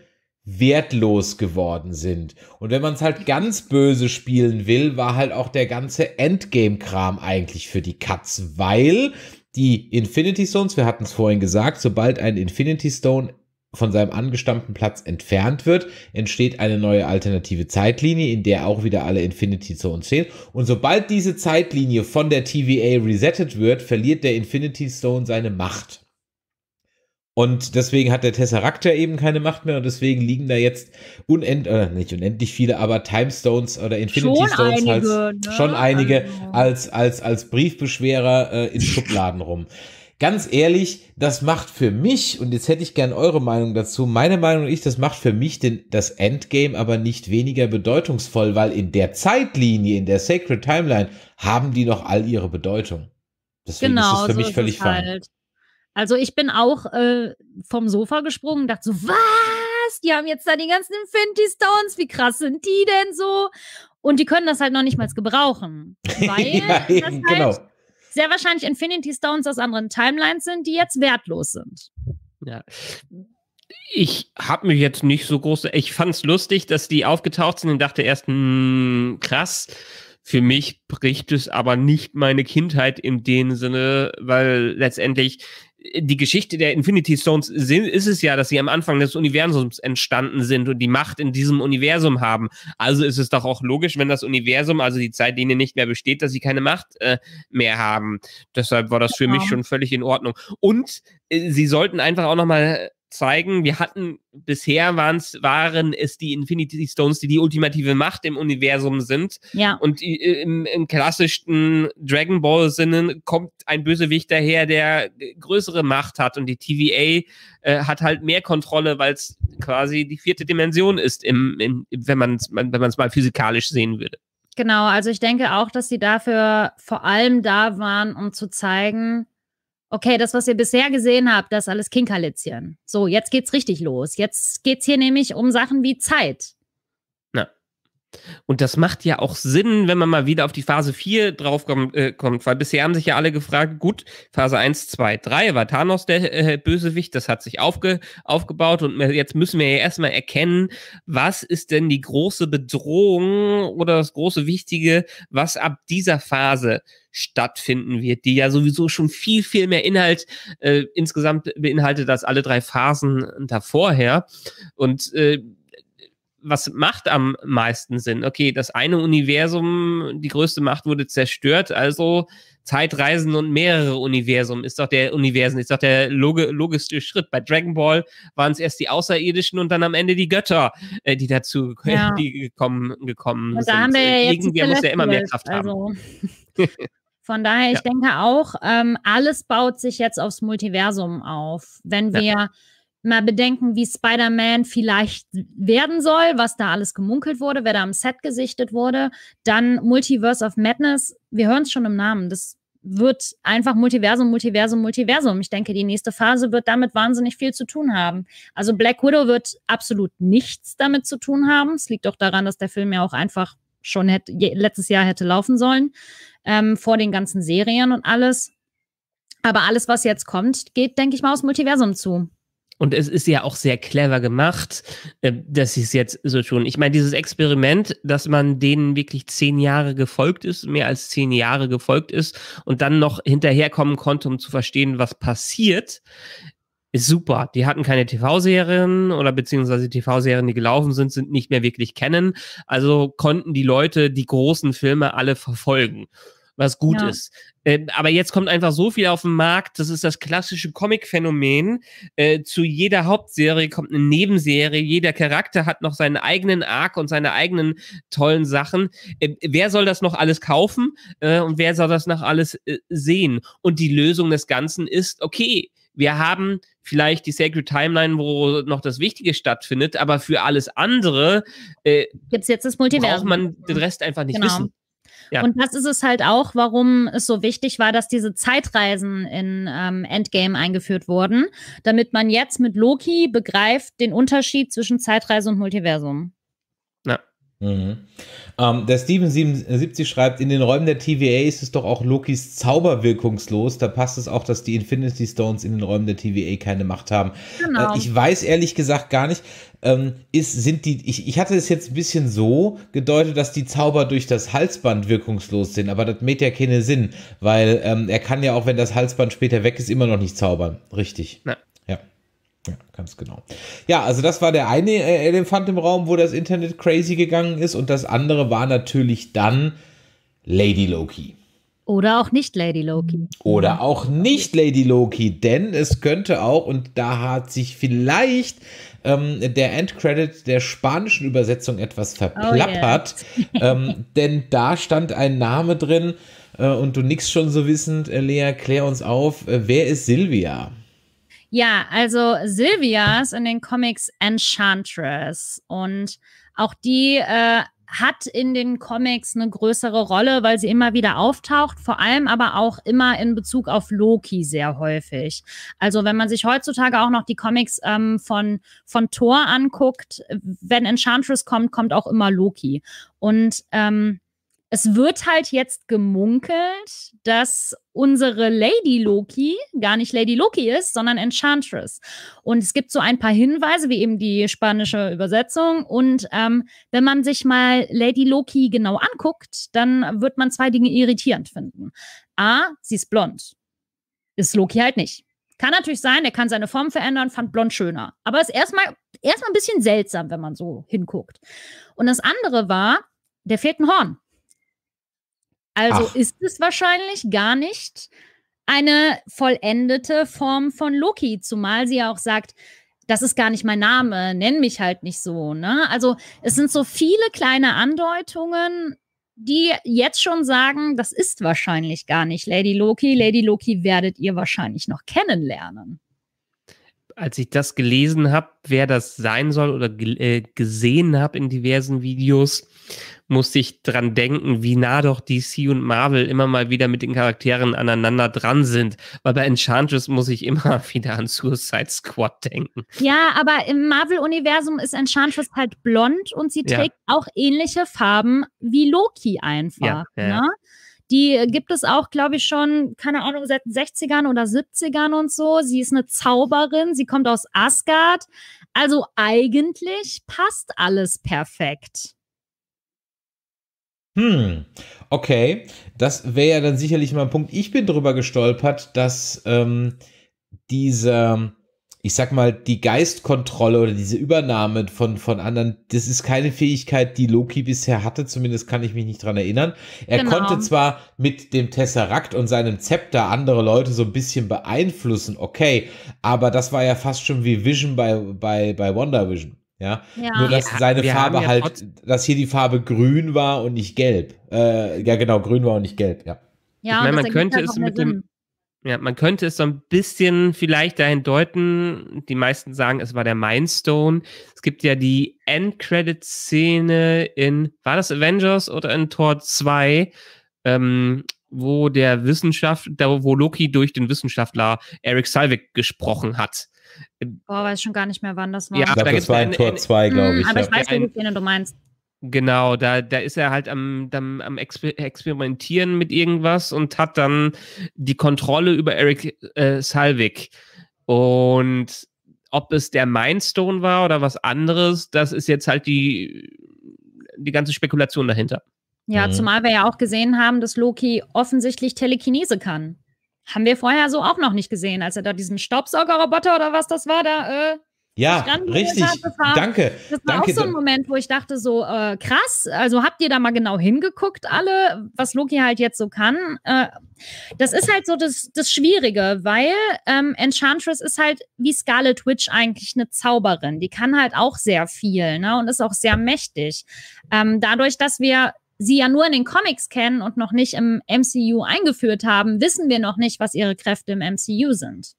wertlos geworden sind. Und wenn man es halt ganz böse spielen will, war halt auch der ganze Endgame-Kram eigentlich für die Katz, weil die Infinity Stones, wir hatten es vorhin gesagt, sobald ein Infinity Stone von seinem angestammten Platz entfernt wird, entsteht eine neue alternative Zeitlinie, in der auch wieder alle Infinity Stones stehen. Und sobald diese Zeitlinie von der TVA resettet wird, verliert der Infinity Stone seine Macht. Und deswegen hat der Tesseract ja eben keine Macht mehr und deswegen liegen da jetzt unend, äh, nicht unendlich viele, aber Time Stones oder Infinity schon Stones einige, als, ne? schon einige also. als, als, als Briefbeschwerer äh, in Schubladen rum. Ganz ehrlich, das macht für mich, und jetzt hätte ich gern eure Meinung dazu, meine Meinung und ich, das macht für mich den, das Endgame aber nicht weniger bedeutungsvoll, weil in der Zeitlinie, in der Sacred Timeline, haben die noch all ihre Bedeutung. Deswegen genau, ist es genau, für so mich völlig falsch. Halt. Also ich bin auch äh, vom Sofa gesprungen, und dachte so, was? Die haben jetzt da die ganzen Infinity Stones, wie krass sind die denn so? Und die können das halt noch nicht mal gebrauchen. Weil ja, das halt genau. sehr wahrscheinlich Infinity Stones aus anderen Timelines sind, die jetzt wertlos sind. Ja. Ich habe mir jetzt nicht so große. Ich fand es lustig, dass die aufgetaucht sind und dachte erst, mh, hm, krass. Für mich bricht es aber nicht meine Kindheit in dem Sinne, weil letztendlich die Geschichte der Infinity Stones ist es ja, dass sie am Anfang des Universums entstanden sind und die Macht in diesem Universum haben. Also ist es doch auch logisch, wenn das Universum, also die Zeitlinie nicht mehr besteht, dass sie keine Macht äh, mehr haben. Deshalb war das für genau. mich schon völlig in Ordnung. Und äh, sie sollten einfach auch nochmal zeigen. Wir hatten bisher waren's, waren es die Infinity Stones, die die ultimative Macht im Universum sind. Ja. Und äh, im, im klassischsten Dragon Ball Sinnen kommt ein Bösewicht daher, der größere Macht hat und die TVA äh, hat halt mehr Kontrolle, weil es quasi die vierte Dimension ist, im, im, wenn man es wenn mal physikalisch sehen würde. Genau, also ich denke auch, dass sie dafür vor allem da waren, um zu zeigen, okay, das, was ihr bisher gesehen habt, das ist alles Kinkerlitzchen. So, jetzt geht's richtig los. Jetzt geht's hier nämlich um Sachen wie Zeit. Und das macht ja auch Sinn, wenn man mal wieder auf die Phase 4 draufkommt, äh, kommt, weil bisher haben sich ja alle gefragt, gut, Phase 1, 2, 3 war Thanos der äh, äh, Bösewicht, das hat sich aufge aufgebaut und jetzt müssen wir ja erstmal erkennen, was ist denn die große Bedrohung oder das große Wichtige, was ab dieser Phase stattfinden wird, die ja sowieso schon viel, viel mehr Inhalt äh, insgesamt beinhaltet als alle drei Phasen davorher. Und äh, was macht am meisten Sinn? Okay, das eine Universum, die größte Macht wurde zerstört, also Zeitreisen und mehrere Universum ist doch der Universum, ist doch der log logische Schritt. Bei Dragon Ball waren es erst die Außerirdischen und dann am Ende die Götter, äh, die dazu ja. die gekommen, gekommen und da sind. Haben wir ja jetzt Irgendwer muss ja immer mehr Kraft also. haben. Von daher, ja. ich denke auch, ähm, alles baut sich jetzt aufs Multiversum auf. Wenn wir ja mal bedenken, wie Spider-Man vielleicht werden soll, was da alles gemunkelt wurde, wer da am Set gesichtet wurde. Dann Multiverse of Madness. Wir hören es schon im Namen. Das wird einfach Multiversum, Multiversum, Multiversum. Ich denke, die nächste Phase wird damit wahnsinnig viel zu tun haben. Also Black Widow wird absolut nichts damit zu tun haben. Es liegt auch daran, dass der Film ja auch einfach schon hätte, letztes Jahr hätte laufen sollen, ähm, vor den ganzen Serien und alles. Aber alles, was jetzt kommt, geht, denke ich mal, aus Multiversum zu. Und es ist ja auch sehr clever gemacht, äh, dass sie es jetzt so tun. Ich meine, dieses Experiment, dass man denen wirklich zehn Jahre gefolgt ist, mehr als zehn Jahre gefolgt ist und dann noch hinterherkommen konnte, um zu verstehen, was passiert, ist super. Die hatten keine TV-Serien oder beziehungsweise TV-Serien, die gelaufen sind, sind nicht mehr wirklich kennen. Also konnten die Leute die großen Filme alle verfolgen was gut ja. ist. Äh, aber jetzt kommt einfach so viel auf den Markt, das ist das klassische Comic-Phänomen. Äh, zu jeder Hauptserie kommt eine Nebenserie, jeder Charakter hat noch seinen eigenen Arc und seine eigenen tollen Sachen. Äh, wer soll das noch alles kaufen äh, und wer soll das noch alles äh, sehen? Und die Lösung des Ganzen ist, okay, wir haben vielleicht die Sacred Timeline, wo noch das Wichtige stattfindet, aber für alles andere äh, Gibt's jetzt das Multiversum. braucht man den Rest einfach nicht genau. wissen. Ja. Und das ist es halt auch, warum es so wichtig war, dass diese Zeitreisen in ähm, Endgame eingeführt wurden, damit man jetzt mit Loki begreift den Unterschied zwischen Zeitreise und Multiversum. Mhm. Ähm, der Steven77 äh, schreibt, in den Räumen der TVA ist es doch auch Lokis Zauber wirkungslos. Da passt es auch, dass die Infinity Stones in den Räumen der TVA keine Macht haben. Genau. Äh, ich weiß ehrlich gesagt gar nicht, ähm, ist, sind die, ich, ich hatte es jetzt ein bisschen so gedeutet, dass die Zauber durch das Halsband wirkungslos sind, aber das mäht ja keinen Sinn, weil ähm, er kann ja auch, wenn das Halsband später weg ist, immer noch nicht zaubern. Richtig. Na, ja, ganz genau. Ja, also das war der eine äh, Elefant im Raum, wo das Internet crazy gegangen ist. Und das andere war natürlich dann Lady Loki. Oder auch nicht Lady Loki. Oder auch nicht Lady Loki, denn es könnte auch, und da hat sich vielleicht ähm, der Endcredit der spanischen Übersetzung etwas verplappert, oh yeah. ähm, denn da stand ein Name drin äh, und du nix schon so wissend, äh, Lea, klär uns auf, äh, wer ist Silvia? Ja, also Sylvia ist in den Comics Enchantress und auch die äh, hat in den Comics eine größere Rolle, weil sie immer wieder auftaucht, vor allem aber auch immer in Bezug auf Loki sehr häufig. Also wenn man sich heutzutage auch noch die Comics ähm, von, von Thor anguckt, wenn Enchantress kommt, kommt auch immer Loki. Und ähm, es wird halt jetzt gemunkelt, dass unsere Lady Loki gar nicht Lady Loki ist, sondern Enchantress. Und es gibt so ein paar Hinweise, wie eben die spanische Übersetzung. Und ähm, wenn man sich mal Lady Loki genau anguckt, dann wird man zwei Dinge irritierend finden. A, sie ist blond. Ist Loki halt nicht. Kann natürlich sein, er kann seine Form verändern, fand blond schöner. Aber ist erstmal erstmal ein bisschen seltsam, wenn man so hinguckt. Und das andere war, der fehlt ein Horn. Also Ach. ist es wahrscheinlich gar nicht eine vollendete Form von Loki, zumal sie ja auch sagt, das ist gar nicht mein Name, nenn mich halt nicht so. Ne? Also es sind so viele kleine Andeutungen, die jetzt schon sagen, das ist wahrscheinlich gar nicht Lady Loki. Lady Loki werdet ihr wahrscheinlich noch kennenlernen. Als ich das gelesen habe, wer das sein soll oder äh, gesehen habe in diversen Videos, muss ich dran denken, wie nah doch DC und Marvel immer mal wieder mit den Charakteren aneinander dran sind. Weil bei Enchantress muss ich immer wieder an Suicide Squad denken. Ja, aber im Marvel-Universum ist Enchantress halt blond und sie trägt ja. auch ähnliche Farben wie Loki einfach. Ja, ja. Ne? Die gibt es auch, glaube ich, schon, keine Ahnung, seit den 60ern oder 70ern und so. Sie ist eine Zauberin, sie kommt aus Asgard. Also eigentlich passt alles perfekt. Hm, okay. Das wäre ja dann sicherlich mal ein Punkt. Ich bin drüber gestolpert, dass ähm, diese, ich sag mal, die Geistkontrolle oder diese Übernahme von, von anderen, das ist keine Fähigkeit, die Loki bisher hatte. Zumindest kann ich mich nicht dran erinnern. Er genau. konnte zwar mit dem Tesserakt und seinem Zepter andere Leute so ein bisschen beeinflussen, okay, aber das war ja fast schon wie Vision bei, bei, bei WandaVision. Ja? ja? Nur, dass seine wir Farbe ja halt, dass hier die Farbe grün war und nicht gelb. Äh, ja, genau, grün war und nicht gelb, ja. Ja, ich meine, man könnte halt es mit Sinn. dem. Ja, man könnte es so ein bisschen vielleicht dahin deuten. Die meisten sagen, es war der Mindstone. Es gibt ja die end credit szene in, war das Avengers oder in Tor 2? Ähm, wo der Wissenschaft, wo Loki durch den Wissenschaftler Eric Salvik gesprochen hat. Boah, weiß schon gar nicht mehr, wann das war. Ja, ich glaub, da das war in Tor 2, glaube ich. Mhm, aber ja. ich weiß, nicht, Szene du meinst. Genau, da, da ist er halt am, am, am Experimentieren mit irgendwas und hat dann die Kontrolle über Eric äh, Salvik. Und ob es der Mindstone war oder was anderes, das ist jetzt halt die, die ganze Spekulation dahinter. Ja, mhm. zumal wir ja auch gesehen haben, dass Loki offensichtlich Telekinese kann. Haben wir vorher so auch noch nicht gesehen, als er da diesen Staubsaugerroboter oder was das war, da äh, ja, richtig. Hat, Danke. Das war Danke. auch so ein Moment, wo ich dachte, so äh, krass, also habt ihr da mal genau hingeguckt, alle, was Loki halt jetzt so kann. Äh, das ist halt so das, das Schwierige, weil ähm, Enchantress ist halt wie Scarlet Witch eigentlich eine Zauberin. Die kann halt auch sehr viel ne, und ist auch sehr mächtig. Ähm, dadurch, dass wir sie ja nur in den Comics kennen und noch nicht im MCU eingeführt haben, wissen wir noch nicht, was ihre Kräfte im MCU sind.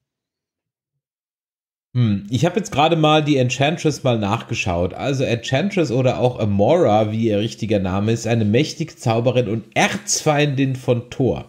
Hm, ich habe jetzt gerade mal die Enchantress mal nachgeschaut. Also Enchantress oder auch Amora, wie ihr richtiger Name ist, eine mächtige Zauberin und Erzfeindin von Thor.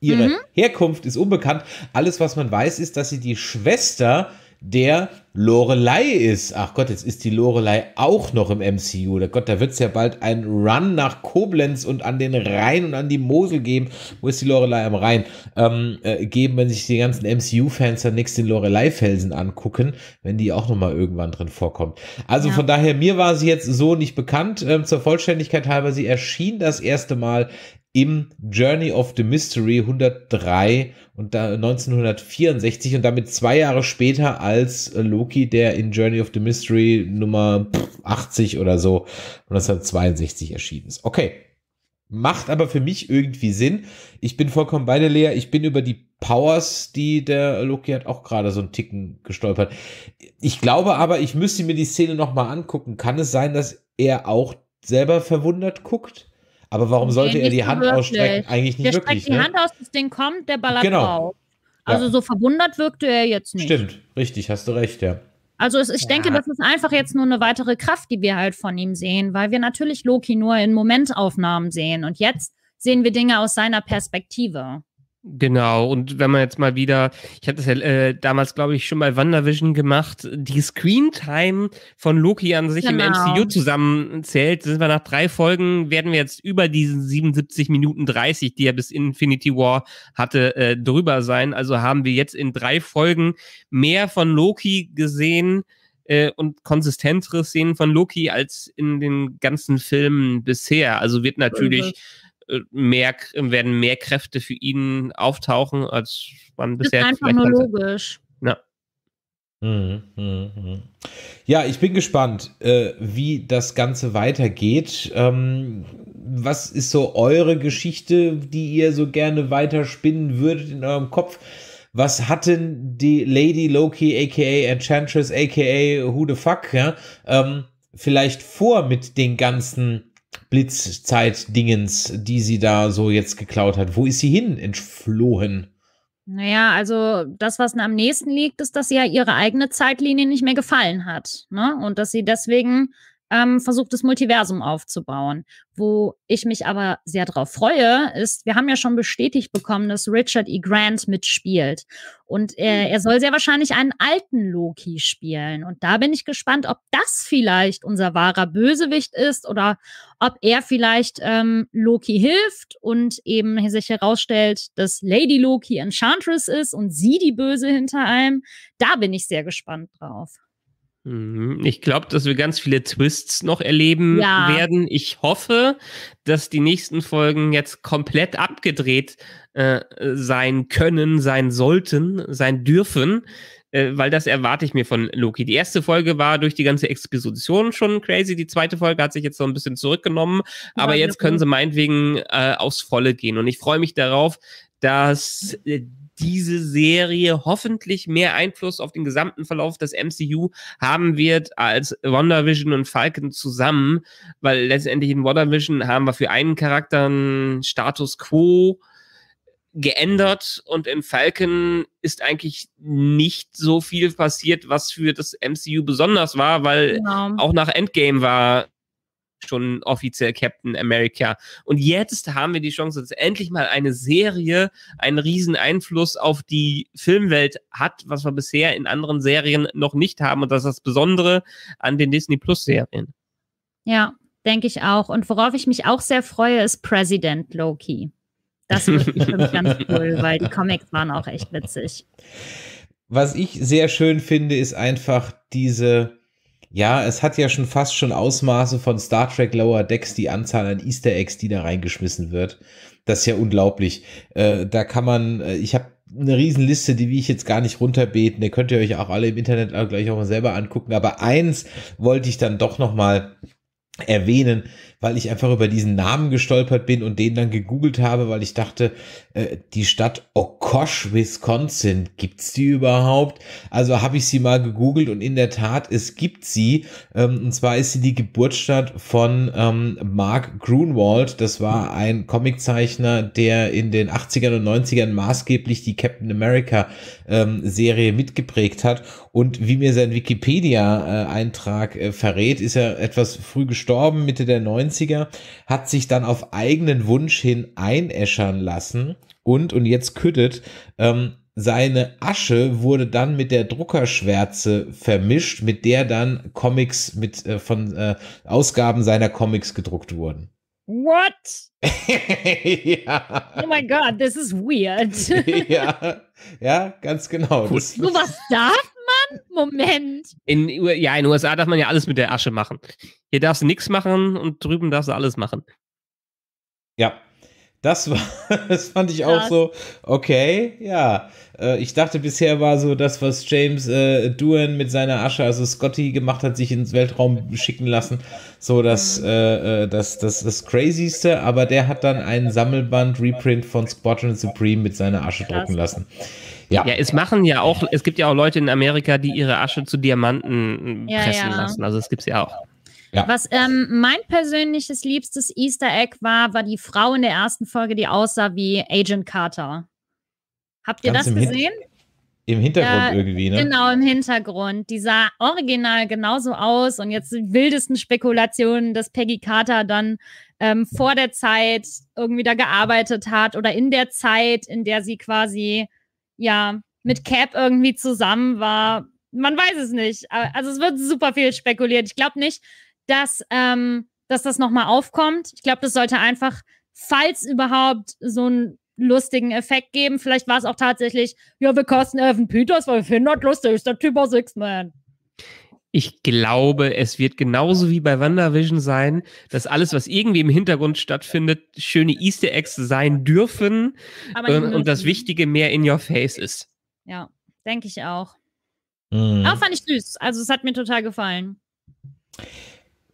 Ihre mhm. Herkunft ist unbekannt. Alles, was man weiß, ist, dass sie die Schwester der Lorelei ist. Ach Gott, jetzt ist die Lorelei auch noch im MCU. Der Gott, da wird es ja bald einen Run nach Koblenz und an den Rhein und an die Mosel geben. Wo ist die Lorelei am Rhein? Ähm, äh, geben, wenn sich die ganzen MCU-Fans dann nächstes den Lorelei-Felsen angucken, wenn die auch nochmal irgendwann drin vorkommt. Also ja. von daher, mir war sie jetzt so nicht bekannt. Ähm, zur Vollständigkeit halber, sie erschien das erste Mal im Journey of the Mystery 103 und da 1964 und damit zwei Jahre später als äh, Loki, der in Journey of the Mystery Nummer 80 oder so 1962 erschienen ist. Okay. Macht aber für mich irgendwie Sinn. Ich bin vollkommen bei der Lea. Ich bin über die Powers, die der Loki hat, auch gerade so einen Ticken gestolpert. Ich glaube aber, ich müsste mir die Szene nochmal angucken. Kann es sein, dass er auch selber verwundert guckt? Aber warum sollte er die Hand wirklich. ausstrecken? Eigentlich nicht wirklich. Der streckt ne? die Hand aus, das Ding kommt, der ballert genau. drauf. Also ja. so verwundert wirkte er jetzt nicht. Stimmt, richtig, hast du recht, ja. Also es, ich ja. denke, das ist einfach jetzt nur eine weitere Kraft, die wir halt von ihm sehen, weil wir natürlich Loki nur in Momentaufnahmen sehen und jetzt sehen wir Dinge aus seiner Perspektive. Genau, und wenn man jetzt mal wieder, ich habe das ja äh, damals, glaube ich, schon bei WandaVision gemacht, die Screentime von Loki an sich genau. im MCU zusammenzählt, sind wir nach drei Folgen, werden wir jetzt über diesen 77 Minuten 30, die er bis Infinity War hatte, äh, drüber sein. Also haben wir jetzt in drei Folgen mehr von Loki gesehen äh, und konsistentere Szenen von Loki als in den ganzen Filmen bisher. Also wird natürlich. Okay mhm. Äh, mehr, werden mehr Kräfte für ihn auftauchen, als man das bisher. Das ist einfach nur logisch. Ja. Mhm, mhm, mhm. Ja, ich bin gespannt, äh, wie das Ganze weitergeht. Ähm, was ist so eure Geschichte, die ihr so gerne weiterspinnen würdet in eurem Kopf? was hat denn die Lady Loki, aka Enchantress, aka Who the fuck, ja, ähm, vielleicht vor mit den ganzen Blitzzeit-Dingens, die sie da so jetzt geklaut hat. Wo ist sie hin entflohen? Naja, also das, was am nächsten liegt, ist, dass sie ja ihre eigene Zeitlinie nicht mehr gefallen hat. Ne? Und dass sie deswegen ähm, versucht, das Multiversum aufzubauen. Wo ich mich aber sehr drauf freue, ist, wir haben ja schon bestätigt bekommen, dass Richard E. Grant mitspielt. Und er, hm. er soll sehr wahrscheinlich einen alten Loki spielen. Und da bin ich gespannt, ob das vielleicht unser wahrer Bösewicht ist oder ob er vielleicht ähm, Loki hilft und eben sich herausstellt, dass Lady Loki Enchantress ist und sie die Böse hinter allem. Da bin ich sehr gespannt drauf. Mhm. Ich glaube, dass wir ganz viele Twists noch erleben ja. werden. Ich hoffe, dass die nächsten Folgen jetzt komplett abgedreht äh, sein können, sein sollten, sein dürfen, äh, weil das erwarte ich mir von Loki. Die erste Folge war durch die ganze Exposition schon crazy. Die zweite Folge hat sich jetzt so ein bisschen zurückgenommen, ja, aber jetzt können sie meinetwegen äh, aufs Volle gehen. Und ich freue mich darauf, dass äh, diese Serie hoffentlich mehr Einfluss auf den gesamten Verlauf des MCU haben wird als WandaVision und Falcon zusammen, weil letztendlich in WandaVision haben wir für einen Charakter einen Status quo geändert mhm. und in Falcon ist eigentlich nicht so viel passiert, was für das MCU besonders war, weil genau. auch nach Endgame war schon offiziell Captain America. Und jetzt haben wir die Chance, dass endlich mal eine Serie einen riesen Einfluss auf die Filmwelt hat, was wir bisher in anderen Serien noch nicht haben. Und das ist das Besondere an den Disney Plus Serien. Ja, denke ich auch. Und worauf ich mich auch sehr freue, ist President Loki. Das finde ich ganz cool, weil die Comics waren auch echt witzig. Was ich sehr schön finde, ist einfach diese ja, es hat ja schon fast schon Ausmaße von Star Trek Lower Decks, die Anzahl an Easter Eggs, die da reingeschmissen wird. Das ist ja unglaublich. Äh, da kann man, äh, ich habe eine Riesenliste, die will ich jetzt gar nicht runterbeten. Ihr könnt ihr euch auch alle im Internet gleich auch mal selber angucken. Aber eins wollte ich dann doch noch mal erwähnen weil ich einfach über diesen Namen gestolpert bin und den dann gegoogelt habe, weil ich dachte, äh, die Stadt Okosh, Wisconsin, gibt's die überhaupt? Also habe ich sie mal gegoogelt und in der Tat, es gibt sie. Ähm, und zwar ist sie die Geburtsstadt von ähm, Mark Grunwald. Das war ein Comiczeichner, der in den 80ern und 90ern maßgeblich die Captain America ähm, Serie mitgeprägt hat. Und wie mir sein Wikipedia-Eintrag äh, äh, verrät, ist er etwas früh gestorben, Mitte der 90er. 90er, hat sich dann auf eigenen Wunsch hin einäschern lassen und, und jetzt küttet, ähm, seine Asche wurde dann mit der Druckerschwärze vermischt, mit der dann Comics mit äh, von äh, Ausgaben seiner Comics gedruckt wurden. What? ja. Oh my God, this is weird. ja, ja, ganz genau. Gut. So was darf man? Moment. In, ja, in den USA darf man ja alles mit der Asche machen. Hier darfst du nichts machen und drüben darfst du alles machen. Ja, das war, das fand ich Krass. auch so, okay, ja. Äh, ich dachte, bisher war so das, was James äh, Doohan mit seiner Asche, also Scotty, gemacht hat, sich ins Weltraum schicken lassen, so das, mhm. äh, äh das, das, das Crazyste, aber der hat dann einen Sammelband-Reprint von Squadron Supreme mit seiner Asche Krass. drucken lassen. Ja. ja, es machen ja auch, es gibt ja auch Leute in Amerika, die ihre Asche zu Diamanten ja, pressen ja. lassen. Also es gibt es ja auch. Ja. Was ähm, mein persönliches liebstes Easter Egg war, war die Frau in der ersten Folge, die aussah wie Agent Carter. Habt ihr Ganz das im gesehen? Hin Im Hintergrund äh, irgendwie, ne? Genau, im Hintergrund. Die sah original genauso aus und jetzt die wildesten Spekulationen, dass Peggy Carter dann ähm, vor der Zeit irgendwie da gearbeitet hat oder in der Zeit, in der sie quasi ja mit hm. Cap irgendwie zusammen war. Man weiß es nicht. Also es wird super viel spekuliert. Ich glaube nicht, dass, ähm, dass das nochmal aufkommt. Ich glaube, das sollte einfach, falls überhaupt, so einen lustigen Effekt geben. Vielleicht war es auch tatsächlich, ja, wir kosten Evan Peters, weil wir finden das lustig, ist der Typ aus X-Men. Ich glaube, es wird genauso wie bei WandaVision sein, dass alles, was irgendwie im Hintergrund stattfindet, schöne Easter Eggs sein dürfen und, und das Wichtige mehr in your face ist. Ja, denke ich auch. Mhm. Aber fand ich süß. Also es hat mir total gefallen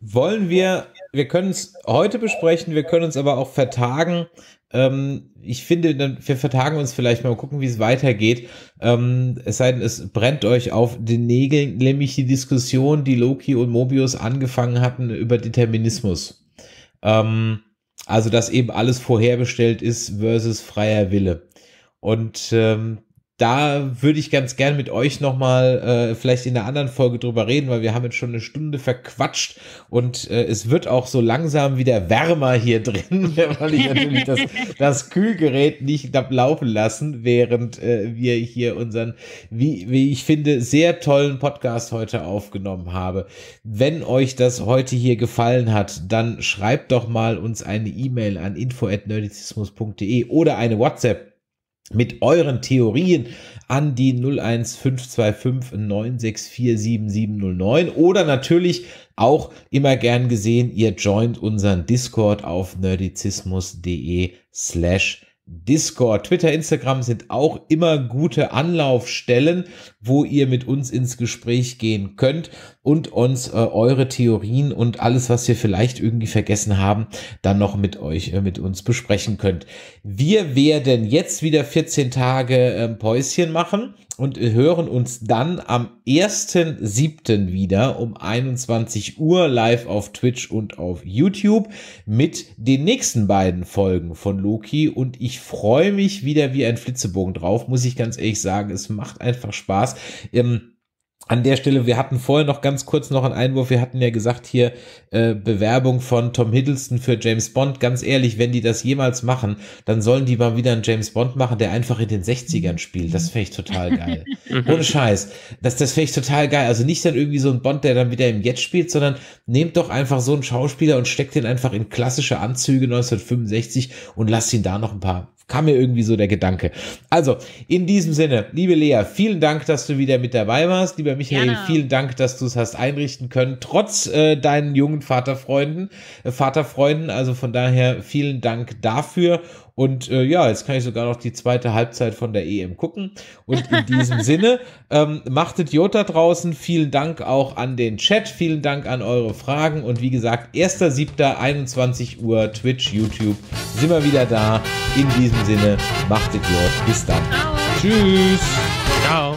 wollen wir, wir können es heute besprechen, wir können uns aber auch vertagen. Ähm, ich finde, wir vertagen uns vielleicht mal, gucken, wie es weitergeht. Ähm, es sei denn, es brennt euch auf den Nägeln, nämlich die Diskussion, die Loki und Mobius angefangen hatten über Determinismus. Ähm, also, dass eben alles vorherbestellt ist versus freier Wille. Und ähm, da würde ich ganz gern mit euch nochmal äh, vielleicht in der anderen Folge drüber reden, weil wir haben jetzt schon eine Stunde verquatscht und äh, es wird auch so langsam wieder wärmer hier drin, weil ich natürlich das, das Kühlgerät nicht laufen lassen, während äh, wir hier unseren, wie, wie ich finde, sehr tollen Podcast heute aufgenommen habe. Wenn euch das heute hier gefallen hat, dann schreibt doch mal uns eine E-Mail an info.nerdizismus.de oder eine WhatsApp mit euren Theorien an die 01525 9647709 oder natürlich auch immer gern gesehen, ihr joint unseren Discord auf nerdizismus.de slash Discord, Twitter, Instagram sind auch immer gute Anlaufstellen, wo ihr mit uns ins Gespräch gehen könnt und uns äh, eure Theorien und alles, was wir vielleicht irgendwie vergessen haben, dann noch mit euch, äh, mit uns besprechen könnt. Wir werden jetzt wieder 14 Tage äh, Päuschen machen und hören uns dann am 1.7. wieder um 21 Uhr live auf Twitch und auf YouTube mit den nächsten beiden Folgen von Loki. Und ich freue mich wieder wie ein Flitzebogen drauf, muss ich ganz ehrlich sagen. Es macht einfach Spaß. Ähm an der Stelle, wir hatten vorher noch ganz kurz noch einen Einwurf, wir hatten ja gesagt hier äh, Bewerbung von Tom Hiddleston für James Bond. Ganz ehrlich, wenn die das jemals machen, dann sollen die mal wieder einen James Bond machen, der einfach in den 60ern spielt. Das fände ich total geil. Ohne Scheiß. Das, das fände ich total geil. Also nicht dann irgendwie so ein Bond, der dann wieder im Jetzt spielt, sondern nehmt doch einfach so einen Schauspieler und steckt den einfach in klassische Anzüge 1965 und lasst ihn da noch ein paar kam mir irgendwie so der Gedanke. Also, in diesem Sinne, liebe Lea, vielen Dank, dass du wieder mit dabei warst. Lieber Michael, Gerne. vielen Dank, dass du es hast einrichten können, trotz äh, deinen jungen Vaterfreunden, äh, Vaterfreunden. Also von daher vielen Dank dafür. Und äh, ja, jetzt kann ich sogar noch die zweite Halbzeit von der EM gucken. Und in diesem Sinne, ähm, machtet Jota draußen. Vielen Dank auch an den Chat. Vielen Dank an eure Fragen. Und wie gesagt, 1.7.21 Uhr Twitch, YouTube. Sind wir wieder da. In diesem Sinne, machtet Jota. Bis dann. Ciao. Tschüss. Ciao.